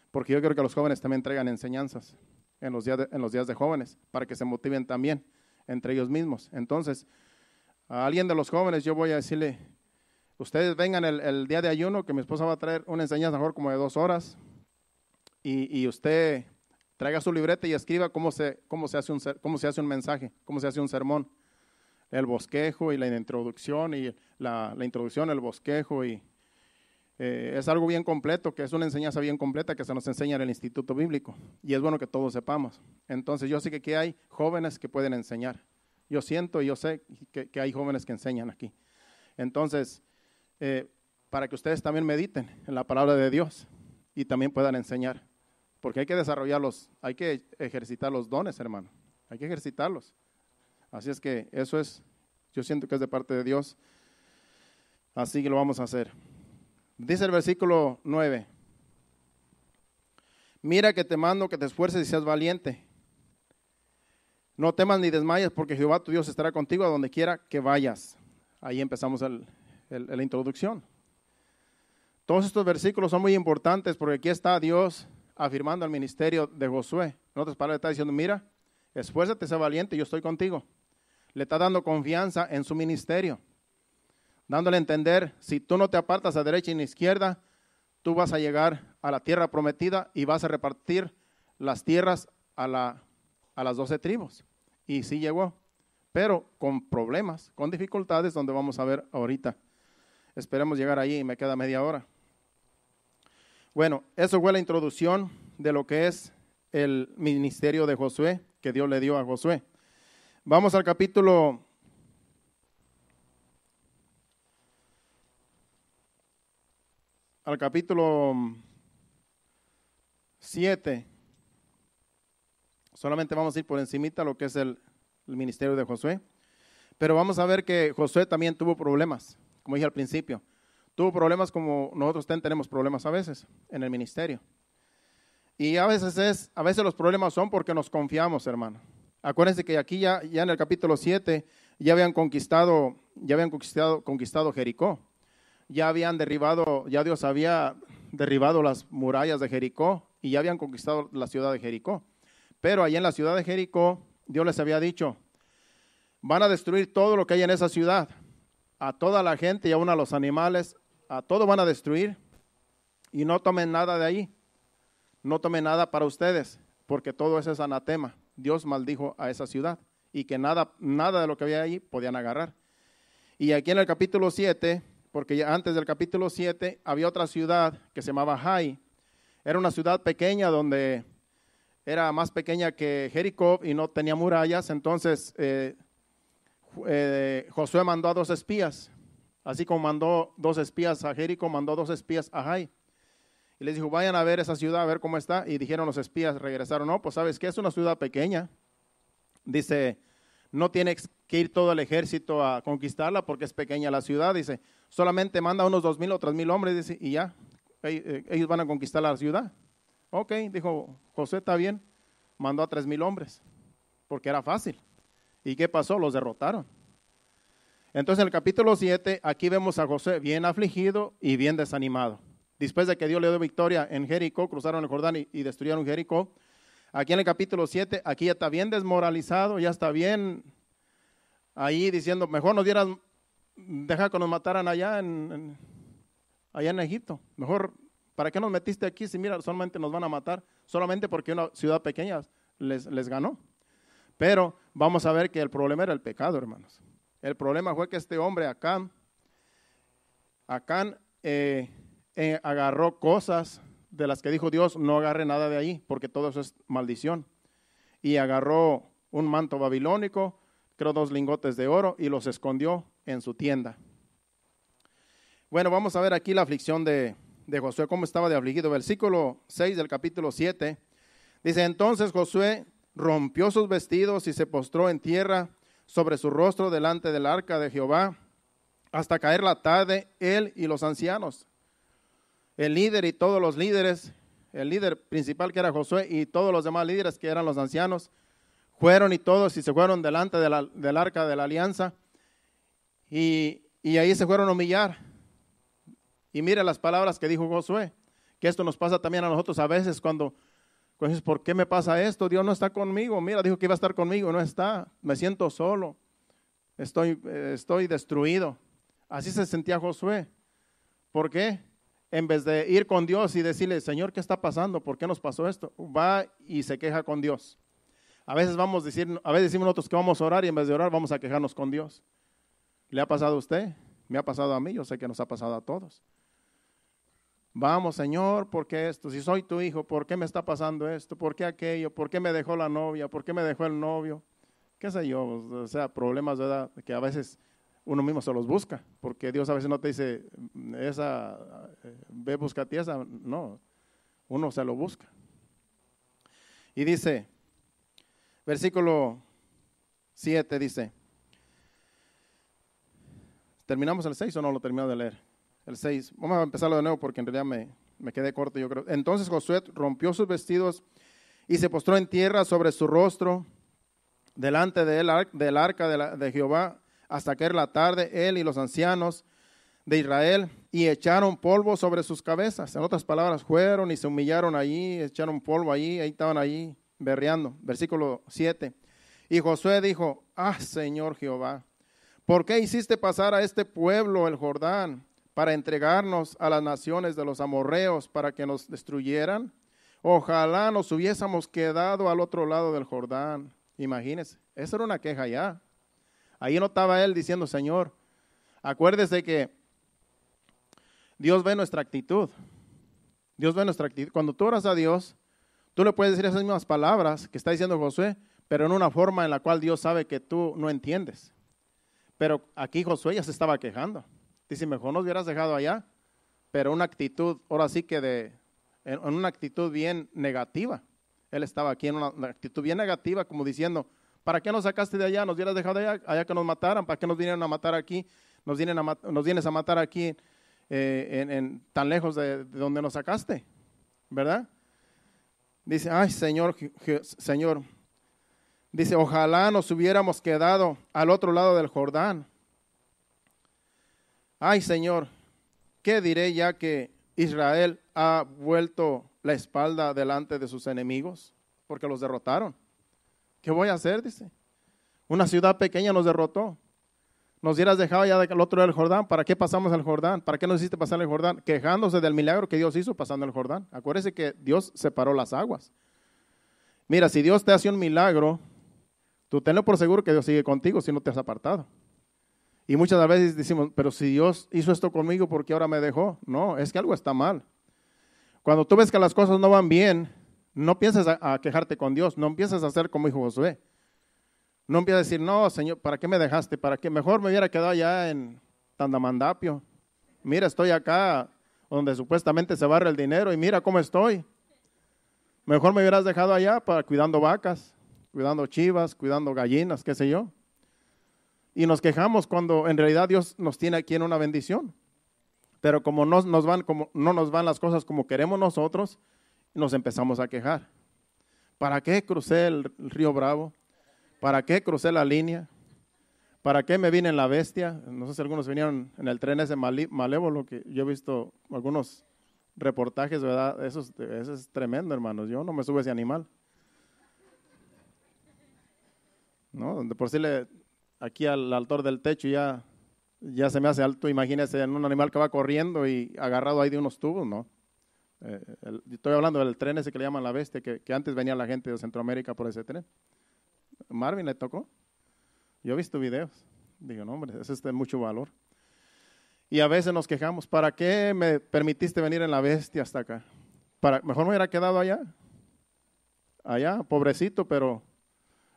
Porque yo creo que los jóvenes también traigan enseñanzas en los días de, en los días de jóvenes, para que se motiven también entre ellos mismos. Entonces, a alguien de los jóvenes yo voy a decirle, ustedes vengan el, día de ayuno, que mi esposa va a traer una enseñanza mejor como de dos horas, y, usted traiga su libreta y escriba cómo se, cómo se, hace cómo se hace un mensaje, cómo se hace un sermón el bosquejo y la introducción y la, introducción, el bosquejo y eh, es algo bien completo, que es una enseñanza bien completa que se nos enseña en el Instituto Bíblico y es bueno que todos sepamos. Entonces yo sé que aquí hay jóvenes que pueden enseñar. Yo siento y yo sé que, hay jóvenes que enseñan aquí. Entonces, eh, para que ustedes también mediten en la palabra de Dios y también puedan enseñar. Porque hay que desarrollarlos, hay que ejercitar los dones, hermano. Hay que ejercitarlos. Así es que eso es, yo siento que es de parte de Dios. Así que lo vamos a hacer. Dice el versículo 9. Mira que te mando que te esfuerces y seas valiente. No temas ni desmayes porque Jehová tu Dios estará contigo a donde quiera que vayas. Ahí empezamos la introducción. Todos estos versículos son muy importantes porque aquí está Dios afirmando al ministerio de Josué. En otras palabras, está diciendo, mira, esfuérzate, sea valiente, yo estoy contigo. Le está dando confianza en su ministerio, dándole a entender, si tú no te apartas a derecha y a izquierda, tú vas a llegar a la tierra prometida y vas a repartir las tierras a, la, a las doce tribus. Y sí llegó, pero con problemas, con dificultades, donde vamos a ver ahorita. Esperemos llegar allí me queda media hora. Bueno, eso fue la introducción de lo que es el ministerio de Josué que Dios le dio a Josué. Vamos al capítulo al capítulo 7. Solamente vamos a ir por encimita lo que es el, ministerio de Josué. Pero vamos a ver que Josué también tuvo problemas, como dije al principio. Tuvo problemas como nosotros tenemos problemas a veces en el ministerio. Y a veces es, a veces los problemas son porque nos confiamos, hermano. Acuérdense que aquí ya, ya en el capítulo 7 ya habían conquistado, ya habían conquistado, conquistado Jericó. Ya habían derribado, ya Dios había derribado las murallas de Jericó y ya habían conquistado la ciudad de Jericó. Pero allá en la ciudad de Jericó, Dios les había dicho, van a destruir todo lo que hay en esa ciudad, a toda la gente y aún a los animales, a todo van a destruir y no tomen nada de ahí, no tomen nada para ustedes, porque todo eso es anatema. Dios maldijo a esa ciudad y que nada, nada de lo que había ahí podían agarrar. Y aquí en el capítulo 7, porque ya antes del capítulo 7 había otra ciudad que se llamaba Jai. Era una ciudad pequeña donde era más pequeña que Jericó y no tenía murallas. Entonces eh, eh, Josué mandó a dos espías. Así como mandó dos espías a Jericó, mandó dos espías a Jai les dijo, vayan a ver esa ciudad, a ver cómo está. Y dijeron los espías, regresaron, no, pues sabes que es una ciudad pequeña. Dice, no tiene que ir todo el ejército a conquistarla porque es pequeña la ciudad. Dice, solamente manda unos dos mil o tres mil hombres y ya, eh, ellos van a conquistar la ciudad. Ok, dijo José, está bien. Mandó a tres mil hombres porque era fácil. ¿Y qué pasó? Los derrotaron. Entonces en el capítulo 7, aquí vemos a José bien afligido y bien desanimado después de que Dios le dio victoria en Jericó, cruzaron el Jordán y, destruyeron Jericó. Aquí en el capítulo 7, aquí ya está bien desmoralizado, ya está bien ahí diciendo, mejor nos dieran, deja que nos mataran allá en, allá en Egipto, mejor, ¿para qué nos metiste aquí si mira, solamente nos van a matar, solamente porque una ciudad pequeña les, les ganó? Pero vamos a ver que el problema era el pecado, hermanos. El problema fue que este hombre, Acán, Acán, eh, eh, agarró cosas de las que dijo Dios, no agarre nada de ahí, porque todo eso es maldición. Y agarró un manto babilónico, creo dos lingotes de oro, y los escondió en su tienda. Bueno, vamos a ver aquí la aflicción de, de Josué, cómo estaba de afligido. Versículo 6 del capítulo 7 dice, entonces Josué rompió sus vestidos y se postró en tierra sobre su rostro delante del arca de Jehová, hasta caer la tarde él y los ancianos el líder y todos los líderes, el líder principal que era Josué y todos los demás líderes que eran los ancianos, fueron y todos y se fueron delante del arca de la alianza y, y ahí se fueron a humillar. Y mire las palabras que dijo Josué, que esto nos pasa también a nosotros a veces cuando pues, ¿por qué me pasa esto? Dios no está conmigo. Mira, dijo que iba a estar conmigo, no está. Me siento solo. Estoy, eh, estoy destruido. Así se sentía Josué. ¿Por qué? en vez de ir con Dios y decirle, Señor, ¿qué está pasando? ¿Por qué nos pasó esto? Va y se queja con Dios. A veces vamos a decir, a veces decimos nosotros que vamos a orar y en vez de orar vamos a quejarnos con Dios. ¿Le ha pasado a usted? Me ha pasado a mí, yo sé que nos ha pasado a todos. Vamos, Señor, ¿por qué esto? Si soy tu hijo, ¿por qué me está pasando esto? ¿Por qué aquello? ¿Por qué me dejó la novia? ¿Por qué me dejó el novio? ¿Qué sé yo? O sea, problemas de edad que a veces uno mismo se los busca, porque Dios a veces no te dice, esa, eh, ve, búscate esa, no, uno se lo busca. Y dice, versículo 7 dice, ¿terminamos el 6 o no lo terminamos de leer? El 6, vamos a empezarlo de nuevo porque en realidad me, quedé corto, yo creo. Entonces Josué rompió sus vestidos y se postró en tierra sobre su rostro delante de del arca de, la, de Jehová hasta que era la tarde él y los ancianos de Israel y echaron polvo sobre sus cabezas. En otras palabras, fueron y se humillaron allí, echaron polvo allí, ahí estaban allí berreando. Versículo 7. Y Josué dijo, ah, Señor Jehová, ¿por qué hiciste pasar a este pueblo el Jordán para entregarnos a las naciones de los amorreos para que nos destruyeran? Ojalá nos hubiésemos quedado al otro lado del Jordán. Imagínese, esa era una queja ya. Ahí no él diciendo, Señor, acuérdese que Dios ve nuestra actitud. Dios ve nuestra actitud. Cuando tú oras a Dios, tú le puedes decir esas mismas palabras que está diciendo Josué, pero en una forma en la cual Dios sabe que tú no entiendes. Pero aquí Josué ya se estaba quejando. Dice, mejor nos hubieras dejado allá, pero una actitud, ahora sí que de, en una actitud bien negativa. Él estaba aquí en una actitud bien negativa, como diciendo, ¿Para qué nos sacaste de allá? ¿Nos hubieras dejado allá, allá que nos mataran? ¿Para qué nos vinieron a matar aquí? ¿Nos, vienen nos vienes a matar aquí eh, en, tan lejos de, de, donde nos sacaste? ¿Verdad? Dice, ay Señor, Señor, dice, ojalá nos hubiéramos quedado al otro lado del Jordán. Ay Señor, ¿qué diré ya que Israel ha vuelto la espalda delante de sus enemigos? Porque los derrotaron. ¿Qué voy a hacer? Dice. Una ciudad pequeña nos derrotó. Nos hubieras dejado ya del otro lado del Jordán. ¿Para qué pasamos al Jordán? ¿Para qué nos hiciste pasar el Jordán? Quejándose del milagro que Dios hizo pasando el Jordán. Acuérdese que Dios separó las aguas. Mira, si Dios te hace un milagro, tú tenlo por seguro que Dios sigue contigo si no te has apartado. Y muchas veces decimos, pero si Dios hizo esto conmigo, ¿por qué ahora me dejó? No, es que algo está mal. Cuando tú ves que las cosas no van bien, no pienses a, quejarte con Dios, no empieces a hacer como hijo Josué. No empieces a decir, no, Señor, ¿para qué me dejaste? ¿Para qué? Mejor me hubiera quedado allá en Tandamandapio. Mira, estoy acá donde supuestamente se barra el dinero y mira cómo estoy. Mejor me hubieras dejado allá para cuidando vacas, cuidando chivas, cuidando gallinas, qué sé yo. Y nos quejamos cuando en realidad Dios nos tiene aquí en una bendición. Pero como no nos van, como, no nos van las cosas como queremos nosotros, nos empezamos a quejar. ¿Para qué crucé el río Bravo? ¿Para qué crucé la línea? ¿Para qué me vine en la bestia? No sé si algunos vinieron en el tren ese malévolo que yo he visto algunos reportajes, ¿verdad? Eso es, tremendo, hermanos. Yo no me subo ese animal. ¿No? Donde por si le, aquí al altor del techo ya, ya se me hace alto, imagínense en un animal que va corriendo y agarrado ahí de unos tubos, ¿no? Eh, estoy hablando del tren ese que le llaman la bestia, que, antes venía la gente de Centroamérica por ese tren. Marvin le tocó. Yo he visto videos. Digo, no, hombre, ese es de mucho valor. Y a veces nos quejamos, ¿para qué me permitiste venir en la bestia hasta acá? mejor me hubiera quedado allá. Allá, pobrecito, pero,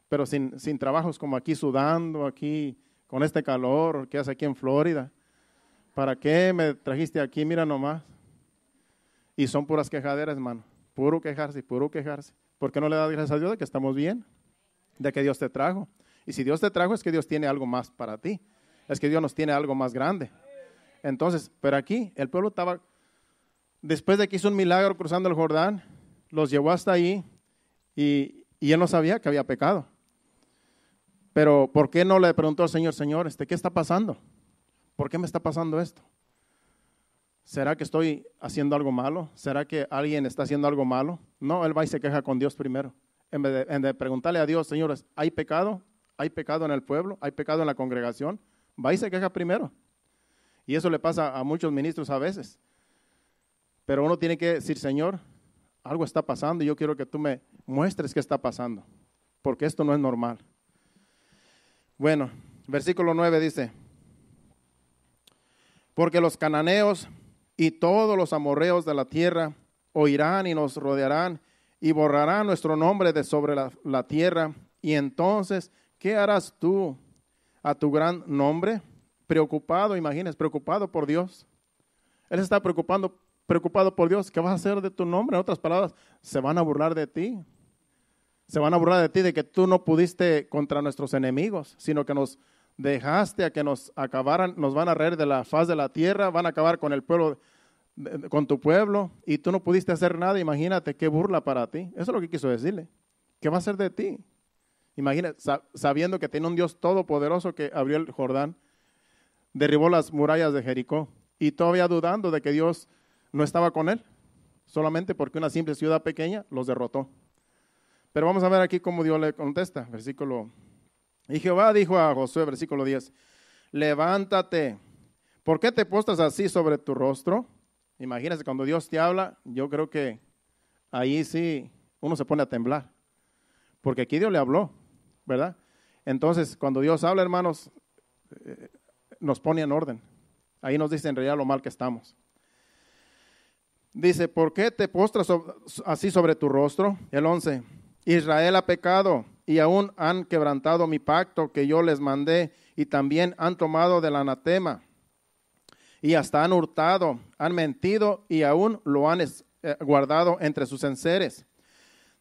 pero sin, sin trabajos como aquí sudando, aquí con este calor que hace aquí en Florida. ¿Para qué me trajiste aquí? Mira nomás. Y son puras quejaderas, hermano. Puro quejarse, puro quejarse. ¿Por qué no le da gracias a Dios de que estamos bien? De que Dios te trajo. Y si Dios te trajo es que Dios tiene algo más para ti. Es que Dios nos tiene algo más grande. Entonces, pero aquí el pueblo estaba, después de que hizo un milagro cruzando el Jordán, los llevó hasta ahí y, y él no sabía que había pecado. Pero ¿por qué no le preguntó al Señor, Señor, este, ¿qué está pasando? ¿Por qué me está pasando esto? ¿Será que estoy haciendo algo malo? ¿Será que alguien está haciendo algo malo? No, él va y se queja con Dios primero. En vez de, preguntarle a Dios, señores, ¿hay pecado? ¿Hay pecado en el pueblo? ¿Hay pecado en la congregación? Va y se queja primero. Y eso le pasa a muchos ministros a veces. Pero uno tiene que decir, Señor, algo está pasando y yo quiero que tú me muestres qué está pasando, porque esto no es normal. Bueno, versículo 9 dice, porque los cananeos y todos los amorreos de la tierra oirán y nos rodearán y borrarán nuestro nombre de sobre la, tierra. Y entonces, ¿qué harás tú a tu gran nombre? Preocupado, imagínese, preocupado por Dios. Él está preocupando, preocupado por Dios. ¿Qué vas a hacer de tu nombre? En otras palabras, se van a burlar de ti. Se van a burlar de ti de que tú no pudiste contra nuestros enemigos, sino que nos dejaste a que nos acabaran, nos van a reír de la faz de la tierra, van a acabar con el pueblo, eh, con tu pueblo, y tú no pudiste hacer nada, imagínate qué burla para ti. Eso es lo que quiso decirle. ¿Qué va a hacer de ti? imagínate, sabiendo que tiene un Dios todopoderoso que abrió el Jordán, derribó las murallas de Jericó, y todavía dudando de que Dios no estaba con él, solamente porque una simple ciudad pequeña los derrotó. Pero vamos a ver aquí cómo Dios le contesta, versículo y Jehová dijo a Josué, versículo 10, levántate, ¿por qué te postras así sobre tu rostro? Imagínense, cuando Dios te habla, yo creo que ahí sí uno se pone a temblar, porque aquí Dios le habló, ¿verdad? Entonces, cuando Dios habla, hermanos, eh, nos pone en orden. Ahí nos dice en realidad lo mal que estamos. Dice, ¿por qué te postras así sobre tu rostro? El 11, Israel ha pecado y aún han quebrantado mi pacto que yo les mandé, y también han tomado del anatema, y hasta han hurtado, han mentido, y aún lo han eh, guardado entre sus enseres.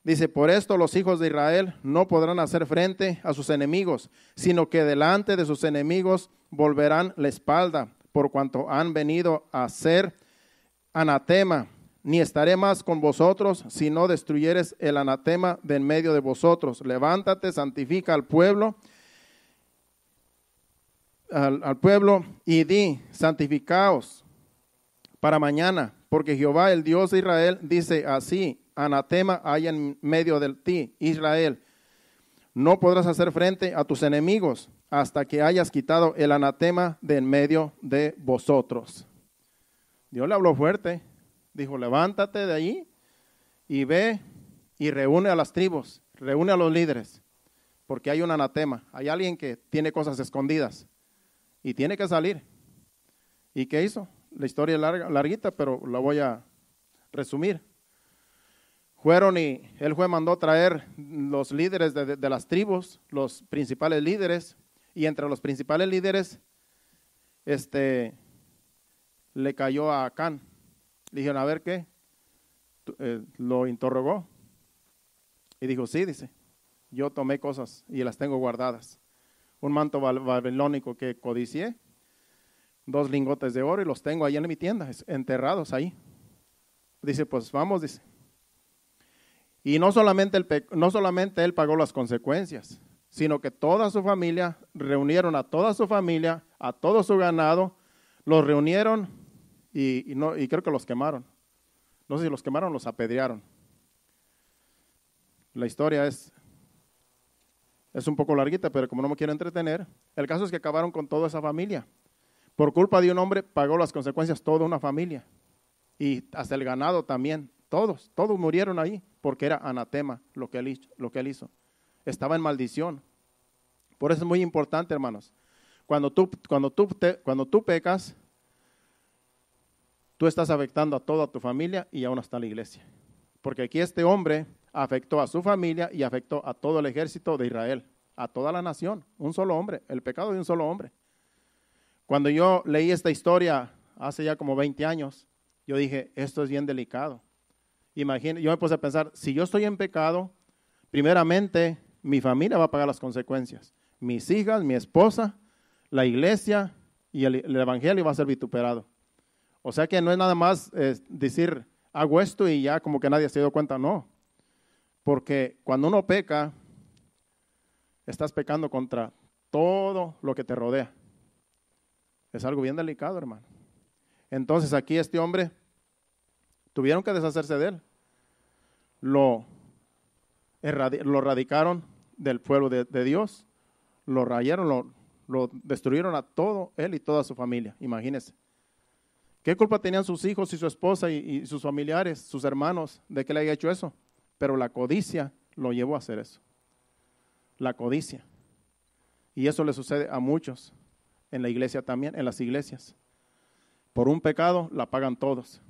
Dice, por esto los hijos de Israel no podrán hacer frente a sus enemigos, sino que delante de sus enemigos volverán la espalda, por cuanto han venido a ser anatema ni estaré más con vosotros si no destruyeres el anatema de en medio de vosotros. Levántate, santifica al pueblo, al, pueblo y di, santificaos para mañana, porque Jehová, el Dios de Israel, dice así, anatema hay en medio de ti, Israel. No podrás hacer frente a tus enemigos hasta que hayas quitado el anatema de en medio de vosotros. Dios le habló fuerte. Dijo, levántate de allí y ve y reúne a las tribus, reúne a los líderes, porque hay un anatema, hay alguien que tiene cosas escondidas y tiene que salir. ¿Y qué hizo? La historia es larga, larguita, pero la voy a resumir. Fueron y el juez mandó traer los líderes de, las tribus, los principales líderes, y entre los principales líderes, este, le cayó a Acán dijeron, a ver qué. Eh, lo interrogó. Y dijo, sí, dice, yo tomé cosas y las tengo guardadas. Un manto babilónico que codicié, dos lingotes de oro y los tengo ahí en mi tienda, enterrados ahí. Dice, pues vamos, dice. Y no solamente, él, no solamente él pagó las consecuencias, sino que toda su familia, reunieron a toda su familia, a todo su ganado, los reunieron y, no, y creo que los quemaron. No sé si los quemaron o los apedrearon. La historia es, es un poco larguita, pero como no me quiero entretener, el caso es que acabaron con toda esa familia. Por culpa de un hombre pagó las consecuencias toda una familia. Y hasta el ganado también. Todos, todos murieron ahí porque era anatema lo que él, lo que él hizo. Estaba en maldición. Por eso es muy importante, hermanos. Cuando tú, cuando tú, cuando tú pecas, tú estás afectando a toda tu familia y aún hasta la iglesia. Porque aquí este hombre afectó a su familia y afectó a todo el ejército de Israel, a toda la nación, un solo hombre, el pecado de un solo hombre. Cuando yo leí esta historia hace ya como 20 años, yo dije, esto es bien delicado. Imagina, yo me puse a pensar, si yo estoy en pecado, primeramente mi familia va a pagar las consecuencias. Mis hijas, mi esposa, la iglesia y el evangelio va a ser vituperado. O sea que no es nada más eh, decir, hago esto y ya como que nadie se dio cuenta, no. Porque cuando uno peca, estás pecando contra todo lo que te rodea. Es algo bien delicado, hermano. Entonces aquí este hombre, tuvieron que deshacerse de él. Lo, lo radicaron del pueblo de, Dios, lo rayaron, lo, lo destruyeron a todo él y toda su familia, imagínense. ¿Qué culpa tenían sus hijos y su esposa y, sus familiares, sus hermanos, de que le haya hecho eso? Pero la codicia lo llevó a hacer eso. La codicia. Y eso le sucede a muchos en la iglesia también, en las iglesias. Por un pecado la pagan todos.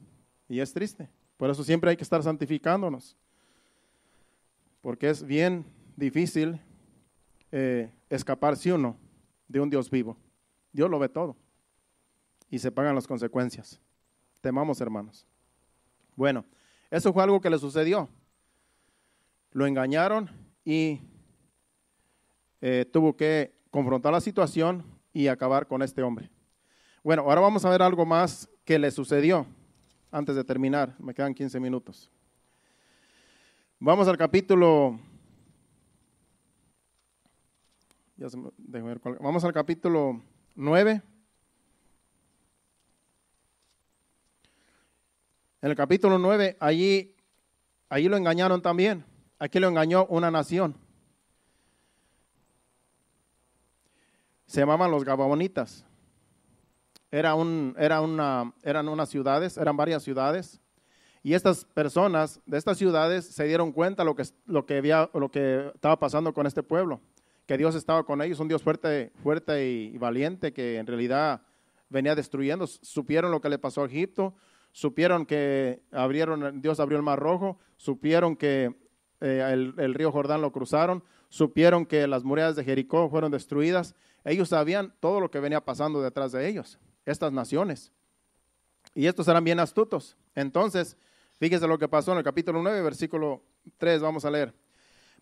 Y es triste. Por eso siempre hay que estar santificándonos. Porque es bien difícil escaparse eh, escapar si uno de un Dios vivo. Dios lo ve todo y se pagan las consecuencias. Temamos, hermanos. Bueno, eso fue algo que le sucedió. Lo engañaron y eh, tuvo que confrontar la situación y acabar con este hombre. Bueno, ahora vamos a ver algo más que le sucedió antes de terminar. Me quedan 15 minutos. Vamos al capítulo... Vamos al capítulo 9. En el capítulo 9, allí, allí lo engañaron también. Aquí lo engañó una nación. Se llamaban los Gabonitas. Era un, era una, eran unas ciudades, eran varias ciudades. Y estas personas de estas ciudades se dieron cuenta lo que, lo que, había, lo que estaba pasando con este pueblo. Que Dios estaba con ellos, un Dios fuerte, fuerte y valiente que en realidad venía destruyendo. Supieron lo que le pasó a Egipto, supieron que abrieron, Dios abrió el Mar Rojo, supieron que eh, el, río Jordán lo cruzaron, supieron que las murallas de Jericó fueron destruidas. Ellos sabían todo lo que venía pasando detrás de ellos, estas naciones. Y estos eran bien astutos. Entonces, fíjese lo que pasó en el capítulo 9, versículo 3, vamos a leer.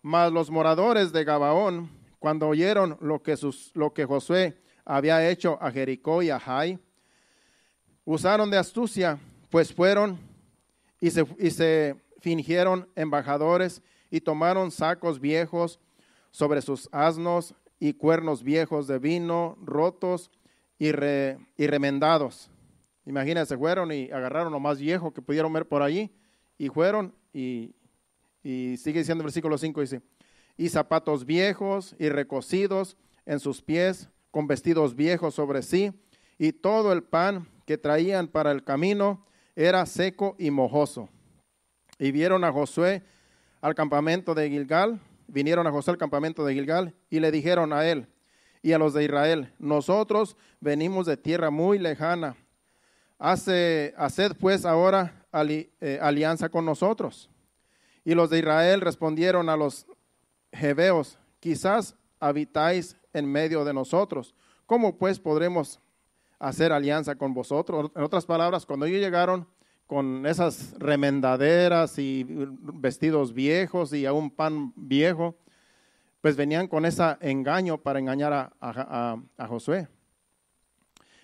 Mas los moradores de Gabaón, cuando oyeron lo que, sus, lo que Josué había hecho a Jericó y a Jai, usaron de astucia pues fueron y se, fingieron embajadores y tomaron sacos viejos sobre sus asnos y cuernos viejos de vino rotos y, y remendados. Imagínense, fueron y agarraron lo más viejo que pudieron ver por allí y fueron y, y sigue diciendo el versículo 5, dice, y zapatos viejos y recocidos en sus pies, con vestidos viejos sobre sí, y todo el pan que traían para el camino era seco y mojoso. Y vieron a Josué al campamento de Gilgal, vinieron a Josué al campamento de Gilgal y le dijeron a él y a los de Israel, nosotros venimos de tierra muy lejana, haced pues ahora eh, alianza con nosotros. Y los de Israel respondieron a los Jebeos, quizás habitáis en medio de nosotros, ¿cómo pues podremos hacer alianza con vosotros. En otras palabras, cuando ellos llegaron con esas remendaderas y vestidos viejos y un pan viejo, pues venían con ese engaño para engañar a, a, Josué.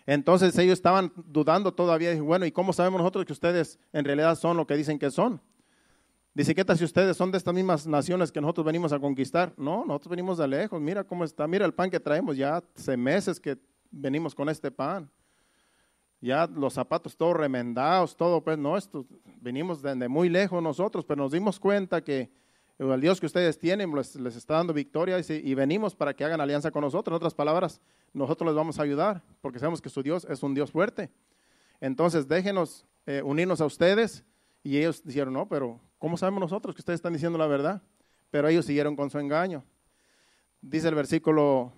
Entonces ellos estaban dudando todavía, y bueno, ¿y cómo sabemos nosotros que ustedes en realidad son lo que dicen que son? Dice, ¿qué tal si ustedes son de estas mismas naciones que nosotros venimos a conquistar? No, nosotros venimos de lejos, mira cómo está, mira el pan que traemos, ya hace meses que venimos con este pan. Ya los zapatos todos remendados, todo, pues no, esto, venimos desde de muy lejos nosotros, pero nos dimos cuenta que el Dios que ustedes tienen pues, les, está dando victoria y, venimos para que hagan alianza con nosotros. En otras palabras, nosotros les vamos a ayudar porque sabemos que su Dios es un Dios fuerte. Entonces, déjenos eh, unirnos a ustedes. Y ellos dijeron, no, pero ¿cómo sabemos nosotros que ustedes están diciendo la verdad? Pero ellos siguieron con su engaño. Dice el versículo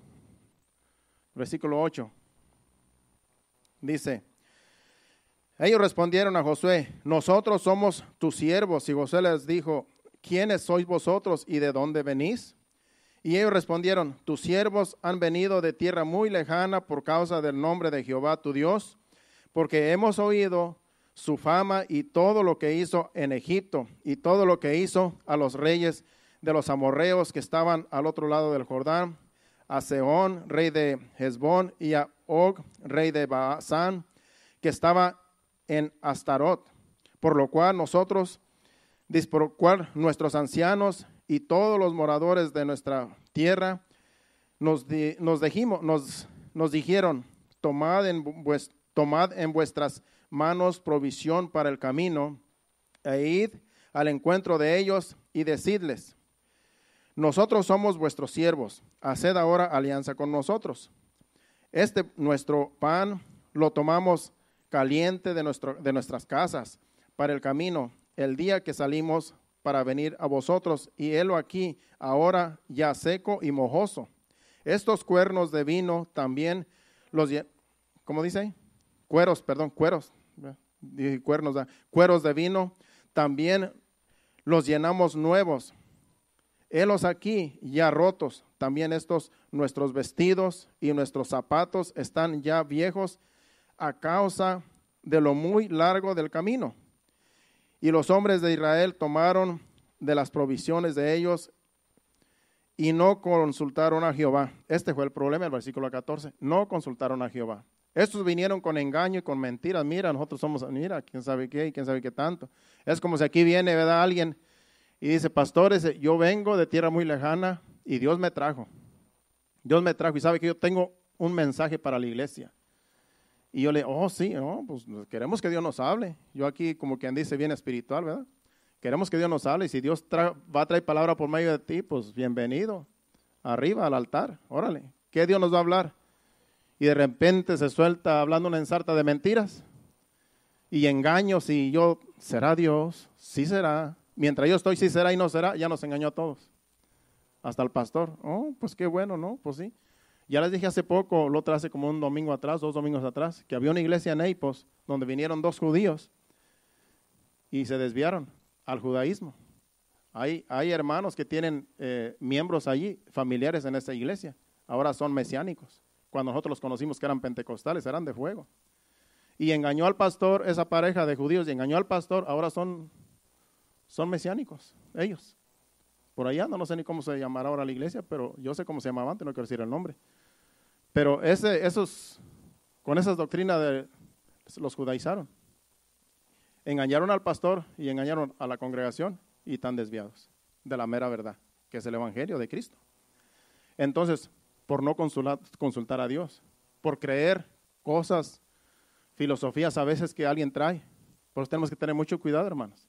versículo 8. Dice, ellos respondieron a Josué, nosotros somos tus siervos. Y Josué les dijo, ¿quiénes sois vosotros y de dónde venís? Y ellos respondieron, tus siervos han venido de tierra muy lejana por causa del nombre de Jehová tu Dios, porque hemos oído su fama y todo lo que hizo en Egipto y todo lo que hizo a los reyes de los amorreos que estaban al otro lado del Jordán a Seón, rey de Hezbón, y a Og, rey de Baasán, que estaba en Astarot, por lo cual nosotros, por cual nuestros ancianos y todos los moradores de nuestra tierra, nos, nos, nos, dijeron, tomad en, tomad en vuestras manos provisión para el camino, e id al encuentro de ellos y decidles, nosotros somos vuestros siervos, haced ahora alianza con nosotros. Este nuestro pan lo tomamos caliente de, nuestro, de nuestras casas para el camino, el día que salimos para venir a vosotros, y helo aquí, ahora ya seco y mojoso. Estos cuernos de vino también los, como dice Cueros, perdón, cueros, cuernos, cueros de vino, también los llenamos nuevos Helos aquí ya rotos, también estos nuestros vestidos y nuestros zapatos están ya viejos a causa de lo muy largo del camino. Y los hombres de Israel tomaron de las provisiones de ellos y no consultaron a Jehová. Este fue el problema el versículo 14. No consultaron a Jehová. Estos vinieron con engaño y con mentiras. Mira, nosotros somos, mira, quién sabe qué y quién sabe qué tanto. Es como si aquí viene, ¿verdad? Alguien y dice, pastores, eh, yo vengo de tierra muy lejana y Dios me trajo. Dios me trajo y sabe que yo tengo un mensaje para la iglesia. Y yo le, oh, sí, oh, pues queremos que Dios nos hable. Yo aquí, como quien dice, bien espiritual, ¿verdad? Queremos que Dios nos hable. Y si Dios va a traer palabra por medio de ti, pues bienvenido. Arriba, al altar, órale. ¿Qué Dios nos va a hablar? Y de repente se suelta hablando una ensarta de mentiras y engaños. Y yo, ¿será Dios? Sí será mientras yo estoy, si será y no será, ya nos engañó a todos. Hasta el pastor. Oh, pues qué bueno, ¿no? Pues sí. Ya les dije hace poco, lo traje como un domingo atrás, dos domingos atrás, que había una iglesia en Naples donde vinieron dos judíos y se desviaron al judaísmo. Hay, hay hermanos que tienen eh, miembros allí, familiares en esa iglesia. Ahora son mesiánicos. Cuando nosotros los conocimos que eran pentecostales, eran de fuego. Y engañó al pastor esa pareja de judíos y engañó al pastor, ahora son son mesiánicos, ellos. Por allá, no, no sé ni cómo se llamará ahora la iglesia, pero yo sé cómo se llamaba antes, no quiero decir el nombre. Pero ese, esos, con esas doctrinas de, los judaizaron. Engañaron al pastor y engañaron a la congregación y están desviados de la mera verdad, que es el Evangelio de Cristo. Entonces, por no consultar a Dios, por creer cosas, filosofías a veces que alguien trae, pues tenemos que tener mucho cuidado, hermanos.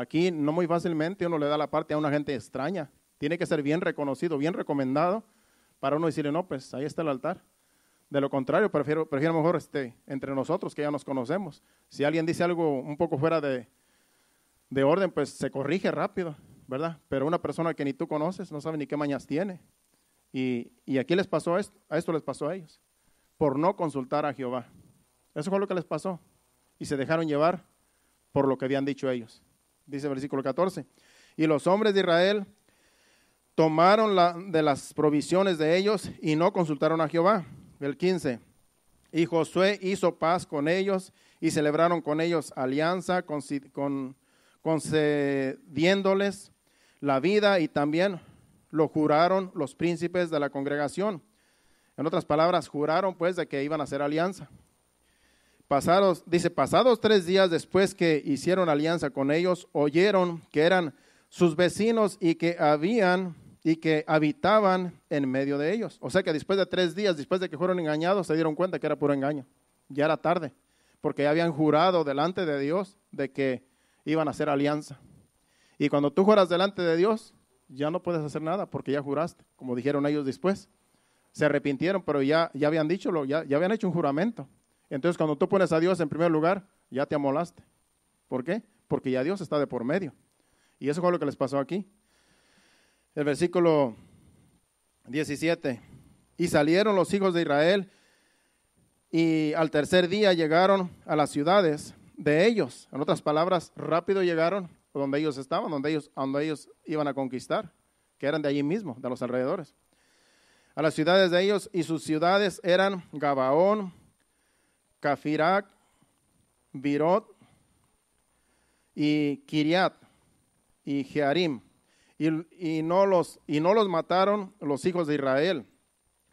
Aquí no muy fácilmente uno le da la parte a una gente extraña. Tiene que ser bien reconocido, bien recomendado para uno decirle, no, pues ahí está el altar. De lo contrario, prefiero, prefiero mejor este, entre nosotros que ya nos conocemos. Si alguien dice algo un poco fuera de, de orden, pues se corrige rápido, ¿verdad? Pero una persona que ni tú conoces no sabe ni qué mañas tiene. Y, y aquí les pasó a esto les pasó a ellos, por no consultar a Jehová. Eso fue lo que les pasó. Y se dejaron llevar por lo que habían dicho ellos dice versículo 14. Y los hombres de Israel tomaron la, de las provisiones de ellos y no consultaron a Jehová. El 15. Y Josué hizo paz con ellos y celebraron con ellos alianza, concediéndoles la vida y también lo juraron los príncipes de la congregación. En otras palabras, juraron pues de que iban a hacer alianza. Pasados, dice, pasados tres días después que hicieron alianza con ellos, oyeron que eran sus vecinos y que habían y que habitaban en medio de ellos. O sea que después de tres días, después de que fueron engañados, se dieron cuenta que era puro engaño. Ya era tarde, porque ya habían jurado delante de Dios de que iban a hacer alianza. Y cuando tú juras delante de Dios, ya no puedes hacer nada porque ya juraste, como dijeron ellos después. Se arrepintieron, pero ya, ya habían dicho, ya, ya habían hecho un juramento. Entonces cuando tú pones a Dios en primer lugar, ya te amolaste. ¿Por qué? Porque ya Dios está de por medio. Y eso fue lo que les pasó aquí. El versículo 17. Y salieron los hijos de Israel y al tercer día llegaron a las ciudades de ellos. En otras palabras, rápido llegaron donde ellos estaban, donde ellos, donde ellos iban a conquistar, que eran de allí mismo, de los alrededores. A las ciudades de ellos y sus ciudades eran Gabaón, Cafirac, Birot y Kiriat y Jearim. Y, y, no los, y no los mataron los hijos de Israel,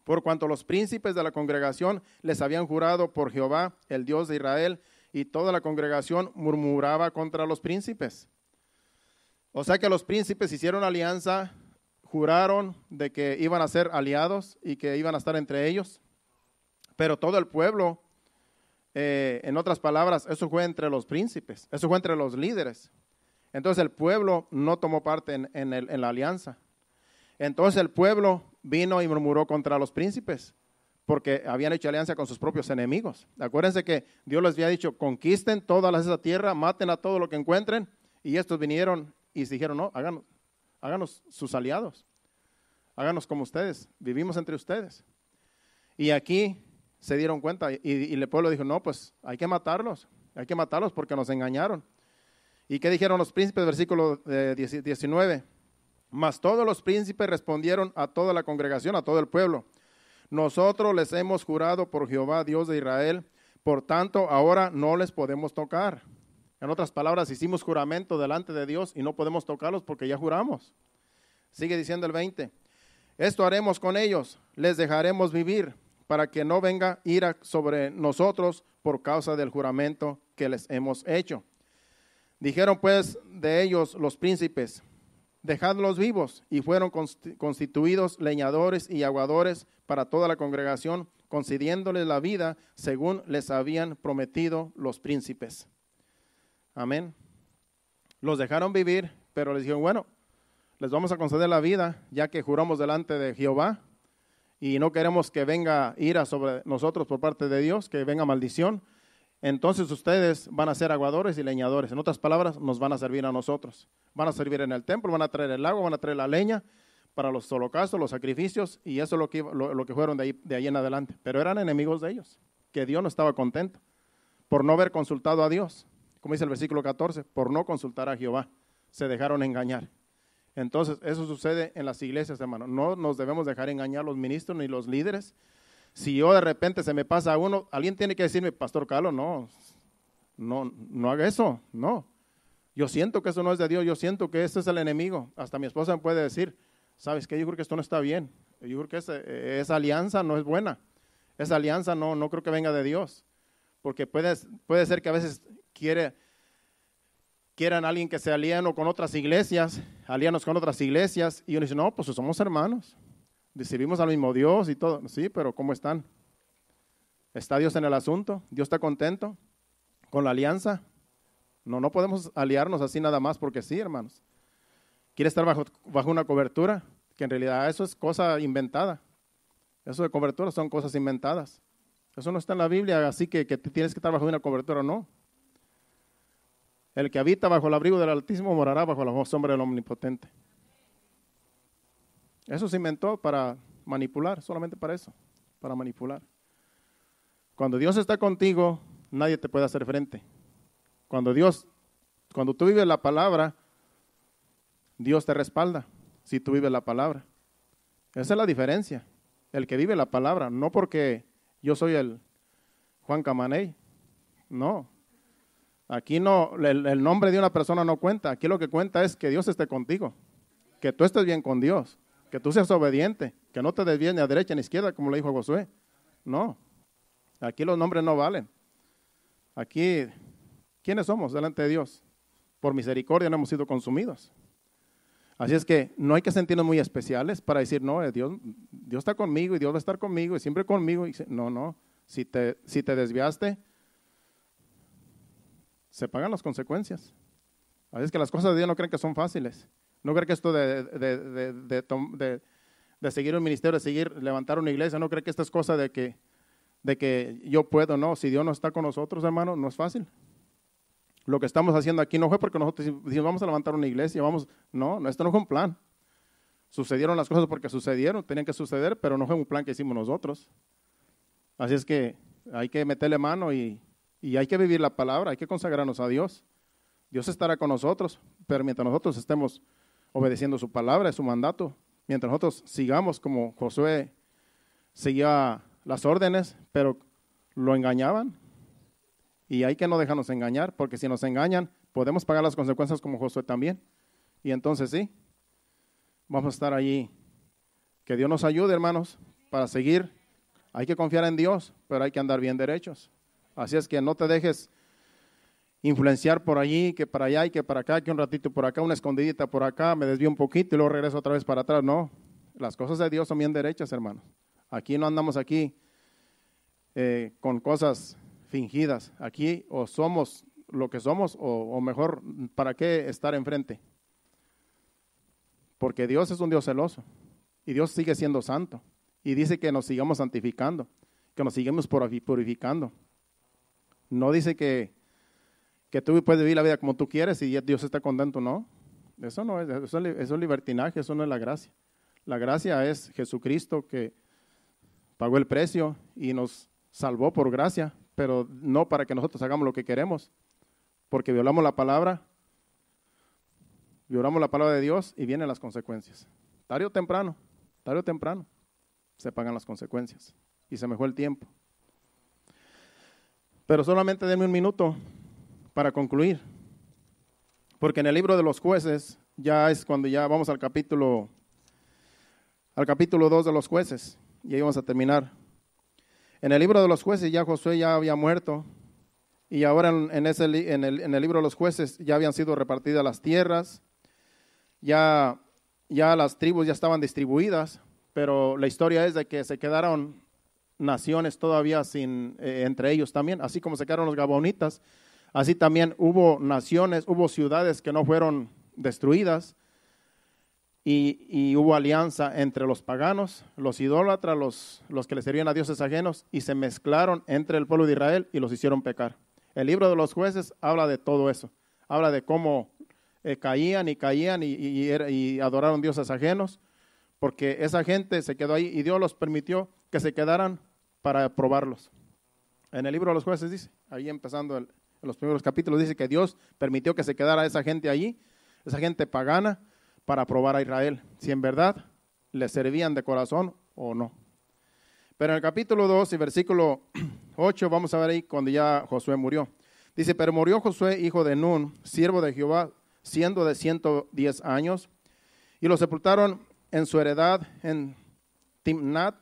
por cuanto los príncipes de la congregación les habían jurado por Jehová, el Dios de Israel, y toda la congregación murmuraba contra los príncipes. O sea que los príncipes hicieron alianza, juraron de que iban a ser aliados y que iban a estar entre ellos, pero todo el pueblo eh, en otras palabras, eso fue entre los príncipes, eso fue entre los líderes. Entonces el pueblo no tomó parte en, la alianza. Entonces el pueblo vino y murmuró contra los príncipes porque habían hecho alianza con sus propios enemigos. Acuérdense que Dios les había dicho, conquisten toda esa tierra, maten a todo lo que encuentren, y estos vinieron y dijeron, no, háganos, háganos sus aliados, háganos como ustedes, vivimos entre ustedes. Y aquí se dieron cuenta y, el pueblo dijo, no, pues hay que matarlos, hay que matarlos porque nos engañaron. ¿Y qué dijeron los príncipes? Versículo 19. Eh, Mas todos los príncipes respondieron a toda la congregación, a todo el pueblo. Nosotros les hemos jurado por Jehová, Dios de Israel, por tanto ahora no les podemos tocar. En otras palabras, hicimos juramento delante de Dios y no podemos tocarlos porque ya juramos. Sigue diciendo el 20. Esto haremos con ellos, les dejaremos vivir para que no venga ira sobre nosotros por causa del juramento que les hemos hecho. Dijeron pues de ellos los príncipes, dejadlos vivos, y fueron constituidos leñadores y aguadores para toda la congregación, concediéndoles la vida según les habían prometido los príncipes. Amén. Los dejaron vivir, pero les dijeron, bueno, les vamos a conceder la vida, ya que juramos delante de Jehová y no queremos que venga ira sobre nosotros por parte de Dios, que venga maldición, entonces ustedes van a ser aguadores y leñadores. En otras palabras, nos van a servir a nosotros. Van a servir en el templo, van a traer el agua, van a traer la leña para los holocaustos, los sacrificios, y eso es lo que, lo, que fueron de ahí, de ahí en adelante. Pero eran enemigos de ellos, que Dios no estaba contento por no haber consultado a Dios. Como dice el versículo 14, por no consultar a Jehová, se dejaron engañar. Entonces, eso sucede en las iglesias, hermano. No nos debemos dejar engañar los ministros ni los líderes. Si yo de repente se me pasa a uno, alguien tiene que decirme, Pastor Carlos, no, no, no haga eso, no. Yo siento que eso no es de Dios, yo siento que este es el enemigo. Hasta mi esposa me puede decir, ¿sabes qué? Yo creo que esto no está bien. Yo creo que esa alianza no es buena. Esa alianza no, no creo que venga de Dios. Porque puede, puede ser que a veces quiere, quieran alguien que se o con otras iglesias, alianos con otras iglesias, y uno dice, no, pues somos hermanos, recibimos al mismo Dios y todo, sí, pero ¿cómo están? ¿Está Dios en el asunto? ¿Dios está contento con la alianza? No, no podemos aliarnos así nada más porque sí, hermanos. ¿Quiere estar bajo, bajo una cobertura? Que en realidad eso es cosa inventada. Eso de cobertura son cosas inventadas. Eso no está en la Biblia, así que, que tienes que estar bajo una cobertura o no. El que habita bajo el abrigo del Altísimo morará bajo la sombra del Omnipotente. Eso se inventó para manipular, solamente para eso, para manipular. Cuando Dios está contigo, nadie te puede hacer frente. Cuando Dios, cuando tú vives la palabra, Dios te respalda si tú vives la palabra. Esa es la diferencia. El que vive la palabra, no porque yo soy el Juan Camaney, no, Aquí no, el, nombre de una persona no cuenta. Aquí lo que cuenta es que Dios esté contigo, que tú estés bien con Dios, que tú seas obediente, que no te desvíes ni a derecha ni a izquierda, como le dijo Josué. No, aquí los nombres no valen. Aquí, ¿quiénes somos delante de Dios? Por misericordia no hemos sido consumidos. Así es que no hay que sentirnos muy especiales para decir, no, eh, Dios, Dios está conmigo y Dios va a estar conmigo y siempre conmigo. Y, no, no, si te, si te desviaste, se pagan las consecuencias. Así es que las cosas de Dios no creen que son fáciles. No creen que esto de, seguir un ministerio, de seguir levantar una iglesia, no creen que esta es cosa de que, de que yo puedo, no. Si Dios no está con nosotros, hermano, no es fácil. Lo que estamos haciendo aquí no fue porque nosotros dijimos, vamos a levantar una iglesia, vamos. No, no, esto no fue un plan. Sucedieron las cosas porque sucedieron, tenían que suceder, pero no fue un plan que hicimos nosotros. Así es que hay que meterle mano y y hay que vivir la palabra, hay que consagrarnos a Dios. Dios estará con nosotros, pero mientras nosotros estemos obedeciendo su palabra, su mandato, mientras nosotros sigamos como Josué seguía las órdenes, pero lo engañaban. Y hay que no dejarnos engañar, porque si nos engañan, podemos pagar las consecuencias como Josué también. Y entonces sí, vamos a estar allí. Que Dios nos ayude, hermanos, para seguir. Hay que confiar en Dios, pero hay que andar bien derechos. Así es que no te dejes influenciar por allí, que para allá y que para acá, que un ratito por acá, una escondidita por acá, me desvío un poquito y luego regreso otra vez para atrás. No, las cosas de Dios son bien derechas, hermanos. Aquí no andamos aquí eh, con cosas fingidas. Aquí o somos lo que somos o, o mejor, ¿para qué estar enfrente? Porque Dios es un Dios celoso y Dios sigue siendo santo y dice que nos sigamos santificando, que nos sigamos purificando. No dice que, que tú puedes vivir la vida como tú quieres y Dios está contento, no. Eso no es, eso, es libertinaje, eso no es la gracia. La gracia es Jesucristo que pagó el precio y nos salvó por gracia, pero no para que nosotros hagamos lo que queremos, porque violamos la palabra, violamos la palabra de Dios y vienen las consecuencias. Tarde o temprano, tarde o temprano, se pagan las consecuencias y se mejoró el tiempo. Pero solamente denme un minuto para concluir, porque en el libro de los jueces ya es cuando ya vamos al capítulo al capítulo 2 de los jueces y ahí vamos a terminar. En el libro de los jueces ya Josué ya había muerto y ahora en, ese, en, el, en el libro de los jueces ya habían sido repartidas las tierras, ya, ya las tribus ya estaban distribuidas, pero la historia es de que se quedaron naciones todavía sin, eh, entre ellos también, así como se quedaron los gabonitas, así también hubo naciones, hubo ciudades que no fueron destruidas y, hubo alianza entre los paganos, los idólatras, los, los que le servían a dioses ajenos y se mezclaron entre el pueblo de Israel y los hicieron pecar. El libro de los jueces habla de todo eso, habla de cómo eh, caían y caían y, y adoraron dioses ajenos, porque esa gente se quedó ahí y Dios los permitió que se quedaran para probarlos. En el libro de los jueces dice, ahí empezando en los primeros capítulos, dice que Dios permitió que se quedara esa gente allí, esa gente pagana, para probar a Israel, si en verdad le servían de corazón o no. Pero en el capítulo 2 y versículo 8 vamos a ver ahí cuando ya Josué murió. Dice, pero murió Josué, hijo de Nun, siervo de Jehová, siendo de 110 años, y lo sepultaron en su heredad en Timnat,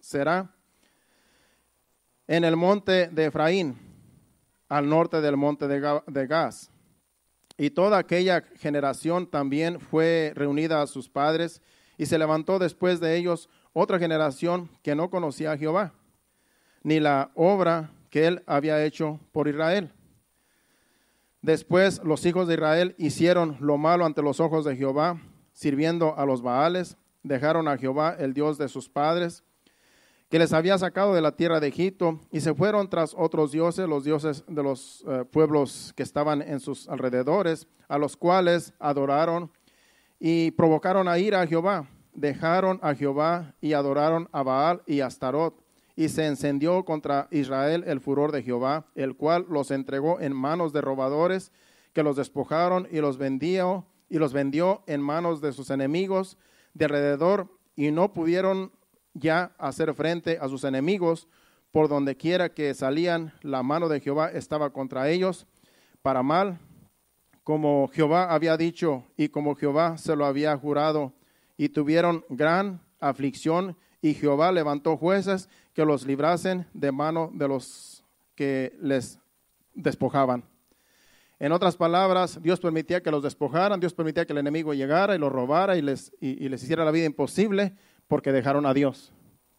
será en el monte de Efraín, al norte del monte de Gaz. Y toda aquella generación también fue reunida a sus padres, y se levantó después de ellos otra generación que no conocía a Jehová, ni la obra que él había hecho por Israel. Después los hijos de Israel hicieron lo malo ante los ojos de Jehová, sirviendo a los Baales, dejaron a Jehová, el Dios de sus padres, que les había sacado de la tierra de Egipto, y se fueron tras otros dioses, los dioses de los eh, pueblos que estaban en sus alrededores, a los cuales adoraron y provocaron a ir a Jehová. Dejaron a Jehová y adoraron a Baal y a Astarot. Y se encendió contra Israel el furor de Jehová, el cual los entregó en manos de robadores, que los despojaron y los vendió, y los vendió en manos de sus enemigos de alrededor, y no pudieron ya hacer frente a sus enemigos. Por donde quiera que salían, la mano de Jehová estaba contra ellos para mal, como Jehová había dicho y como Jehová se lo había jurado. Y tuvieron gran aflicción y Jehová levantó jueces que los librasen de mano de los que les despojaban. En otras palabras, Dios permitía que los despojaran, Dios permitía que el enemigo llegara y los robara y les, y les hiciera la vida imposible, porque dejaron a Dios,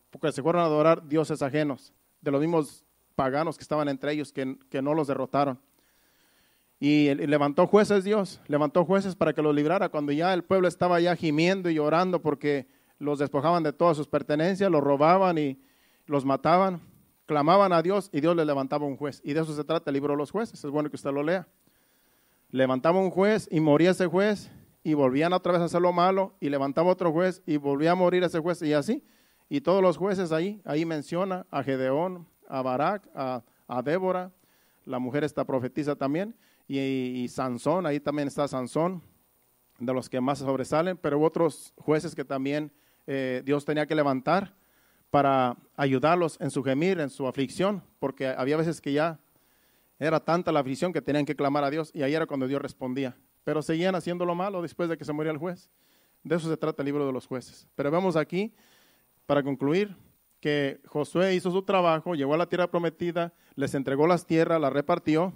porque se fueron a adorar dioses ajenos, de los mismos paganos que estaban entre ellos, que, que no los derrotaron. Y, levantó jueces Dios, levantó jueces para que los librara, cuando ya el pueblo estaba ya gimiendo y llorando porque los despojaban de todas sus pertenencias, los robaban y los mataban, clamaban a Dios y Dios les levantaba un juez. Y de eso se trata el libro los jueces, es bueno que usted lo lea. Levantaba un juez y moría ese juez y volvían otra vez a hacer lo malo y levantaba otro juez y volvía a morir ese juez y así. Y todos los jueces ahí, ahí menciona a Gedeón, a Barak, a, Débora, la mujer está profetiza también, y, Sansón, ahí también está Sansón, de los que más sobresalen, pero otros jueces que también eh, Dios tenía que levantar para ayudarlos en su gemir, en su aflicción, porque había veces que ya era tanta la aflicción que tenían que clamar a Dios y ahí era cuando Dios respondía pero seguían haciendo lo malo después de que se murió el juez. De eso se trata el libro de los jueces. Pero vemos aquí, para concluir, que Josué hizo su trabajo, llegó a la tierra prometida, les entregó las tierras, las repartió,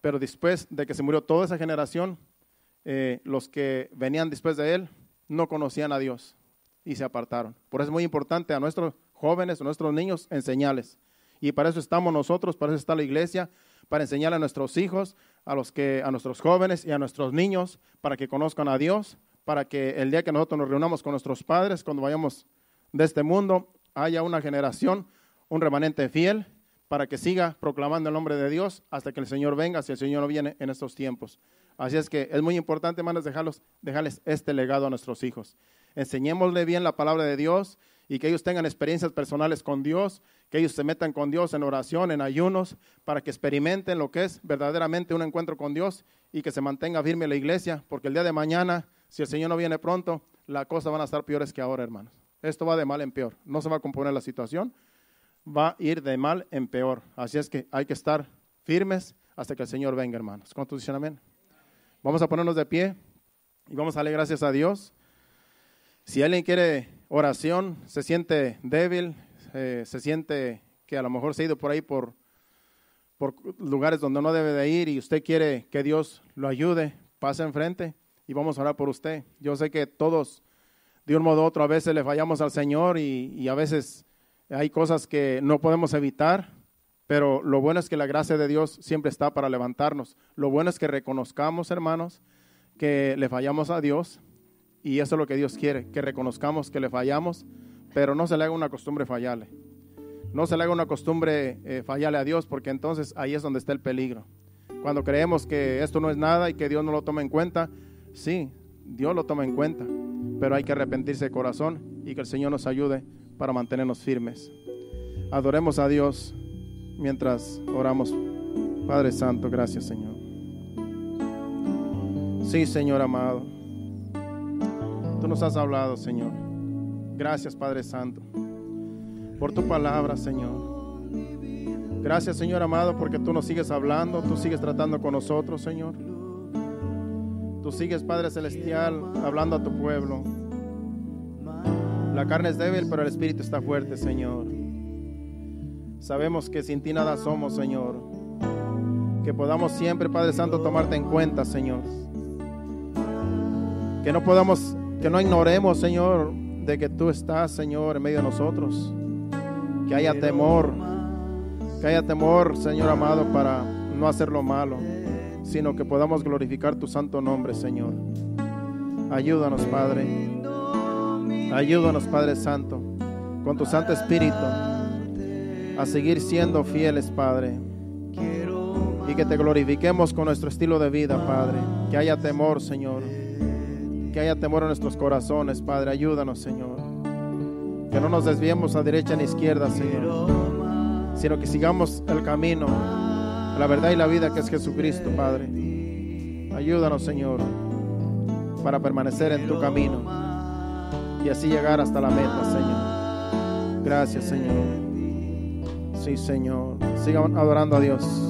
pero después de que se murió toda esa generación, eh, los que venían después de él no conocían a Dios y se apartaron. Por eso es muy importante a nuestros jóvenes, a nuestros niños, enseñarles. Y para eso estamos nosotros, para eso está la iglesia, para enseñar a nuestros hijos, a, los que, a nuestros jóvenes y a nuestros niños, para que conozcan a Dios, para que el día que nosotros nos reunamos con nuestros padres, cuando vayamos de este mundo, haya una generación, un remanente fiel, para que siga proclamando el nombre de Dios hasta que el Señor venga, si el Señor no viene en estos tiempos. Así es que es muy importante, hermanos, dejarlos, dejarles este legado a nuestros hijos. Enseñémosle bien la palabra de Dios y que ellos tengan experiencias personales con Dios que ellos se metan con Dios en oración, en ayunos, para que experimenten lo que es verdaderamente un encuentro con Dios y que se mantenga firme la iglesia, porque el día de mañana, si el Señor no viene pronto, las cosas van a estar peores que ahora, hermanos. Esto va de mal en peor, no se va a componer la situación, va a ir de mal en peor. Así es que hay que estar firmes hasta que el Señor venga, hermanos. ¿Cuántos dicen amén? Vamos a ponernos de pie y vamos a darle gracias a Dios. Si alguien quiere oración, se siente débil, eh, se siente que a lo mejor se ha ido por ahí por, por lugares donde no debe de ir y usted quiere que Dios lo ayude, pase enfrente y vamos a orar por usted. Yo sé que todos, de un modo u otro, a veces le fallamos al Señor y, y a veces hay cosas que no podemos evitar, pero lo bueno es que la gracia de Dios siempre está para levantarnos. Lo bueno es que reconozcamos, hermanos, que le fallamos a Dios y eso es lo que Dios quiere, que reconozcamos que le fallamos pero no se le haga una costumbre fallarle. No se le haga una costumbre eh, fallarle a Dios, porque entonces ahí es donde está el peligro. Cuando creemos que esto no es nada y que Dios no lo toma en cuenta, sí, Dios lo toma en cuenta, pero hay que arrepentirse de corazón y que el Señor nos ayude para mantenernos firmes. Adoremos a Dios mientras oramos. Padre Santo, gracias Señor. Sí, Señor amado. Tú nos has hablado, Señor. Gracias, Padre Santo, por tu palabra, Señor. Gracias, Señor amado, porque tú nos sigues hablando, tú sigues tratando con nosotros, Señor. Tú sigues, Padre Celestial, hablando a tu pueblo. La carne es débil, pero el Espíritu está fuerte, Señor. Sabemos que sin ti nada somos, Señor. Que podamos siempre, Padre Santo, tomarte en cuenta, Señor. Que no podamos, que no ignoremos, Señor, de que tú estás, Señor, en medio de nosotros. Que haya temor, que haya temor, Señor amado, para no hacer lo malo, sino que podamos glorificar tu santo nombre, Señor. Ayúdanos, Padre. Ayúdanos, Padre Santo, con tu Santo Espíritu, a seguir siendo fieles, Padre. Y que te glorifiquemos con nuestro estilo de vida, Padre. Que haya temor, Señor que haya temor en nuestros corazones, Padre. Ayúdanos, Señor. Que no nos desviemos a derecha ni izquierda, Señor. Sino que sigamos el camino, la verdad y la vida que es Jesucristo, Padre. Ayúdanos, Señor, para permanecer en tu camino y así llegar hasta la meta, Señor. Gracias, Señor. Sí, Señor. Sigan adorando a Dios.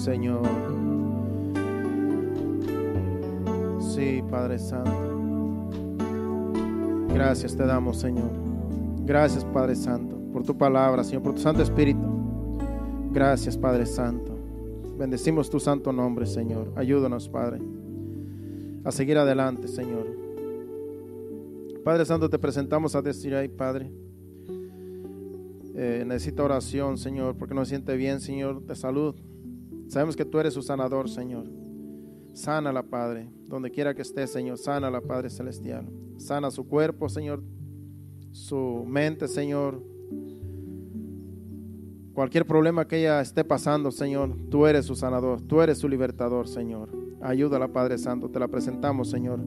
Señor. Sí, Padre Santo. Gracias te damos, Señor. Gracias, Padre Santo, por tu palabra, Señor, por tu Santo Espíritu. Gracias, Padre Santo. Bendecimos tu santo nombre, Señor. Ayúdanos, Padre, a seguir adelante, Señor. Padre Santo, te presentamos a decir ahí, Padre. Eh, necesita oración, Señor, porque no siente bien, Señor, de salud. Sabemos que tú eres su sanador, Señor. Sana la Padre, donde quiera que esté, Señor. Sana la Padre Celestial. Sana su cuerpo, Señor. Su mente, Señor. Cualquier problema que ella esté pasando, Señor, tú eres su sanador, tú eres su libertador, Señor. Ayúdala, Padre Santo, te la presentamos, Señor.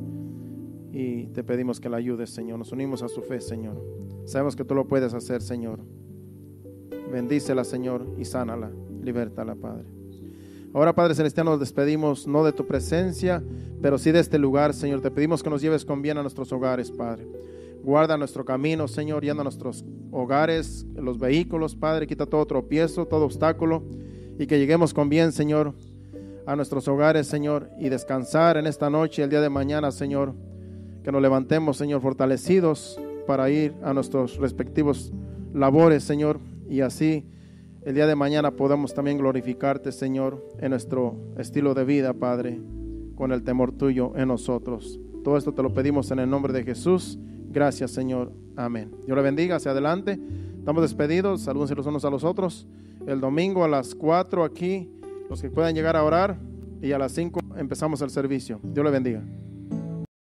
Y te pedimos que la ayudes, Señor. Nos unimos a su fe, Señor. Sabemos que tú lo puedes hacer, Señor. Bendícela, Señor, y sánala, Libertala, Padre. Ahora, Padre Celestial, nos despedimos no de tu presencia, pero sí de este lugar, Señor. Te pedimos que nos lleves con bien a nuestros hogares, Padre. Guarda nuestro camino, Señor, y a nuestros hogares, los vehículos, Padre. Quita todo tropiezo, todo obstáculo, y que lleguemos con bien, Señor, a nuestros hogares, Señor, y descansar en esta noche, el día de mañana, Señor. Que nos levantemos, Señor, fortalecidos para ir a nuestros respectivos labores, Señor, y así el día de mañana podamos también glorificarte, Señor, en nuestro estilo de vida, Padre, con el temor tuyo en nosotros. Todo esto te lo pedimos en el nombre de Jesús. Gracias, Señor. Amén. Dios le bendiga. Hacia adelante. Estamos despedidos. Salúdense los unos a los otros. El domingo a las 4 aquí, los que puedan llegar a orar. Y a las 5 empezamos el servicio. Dios le bendiga.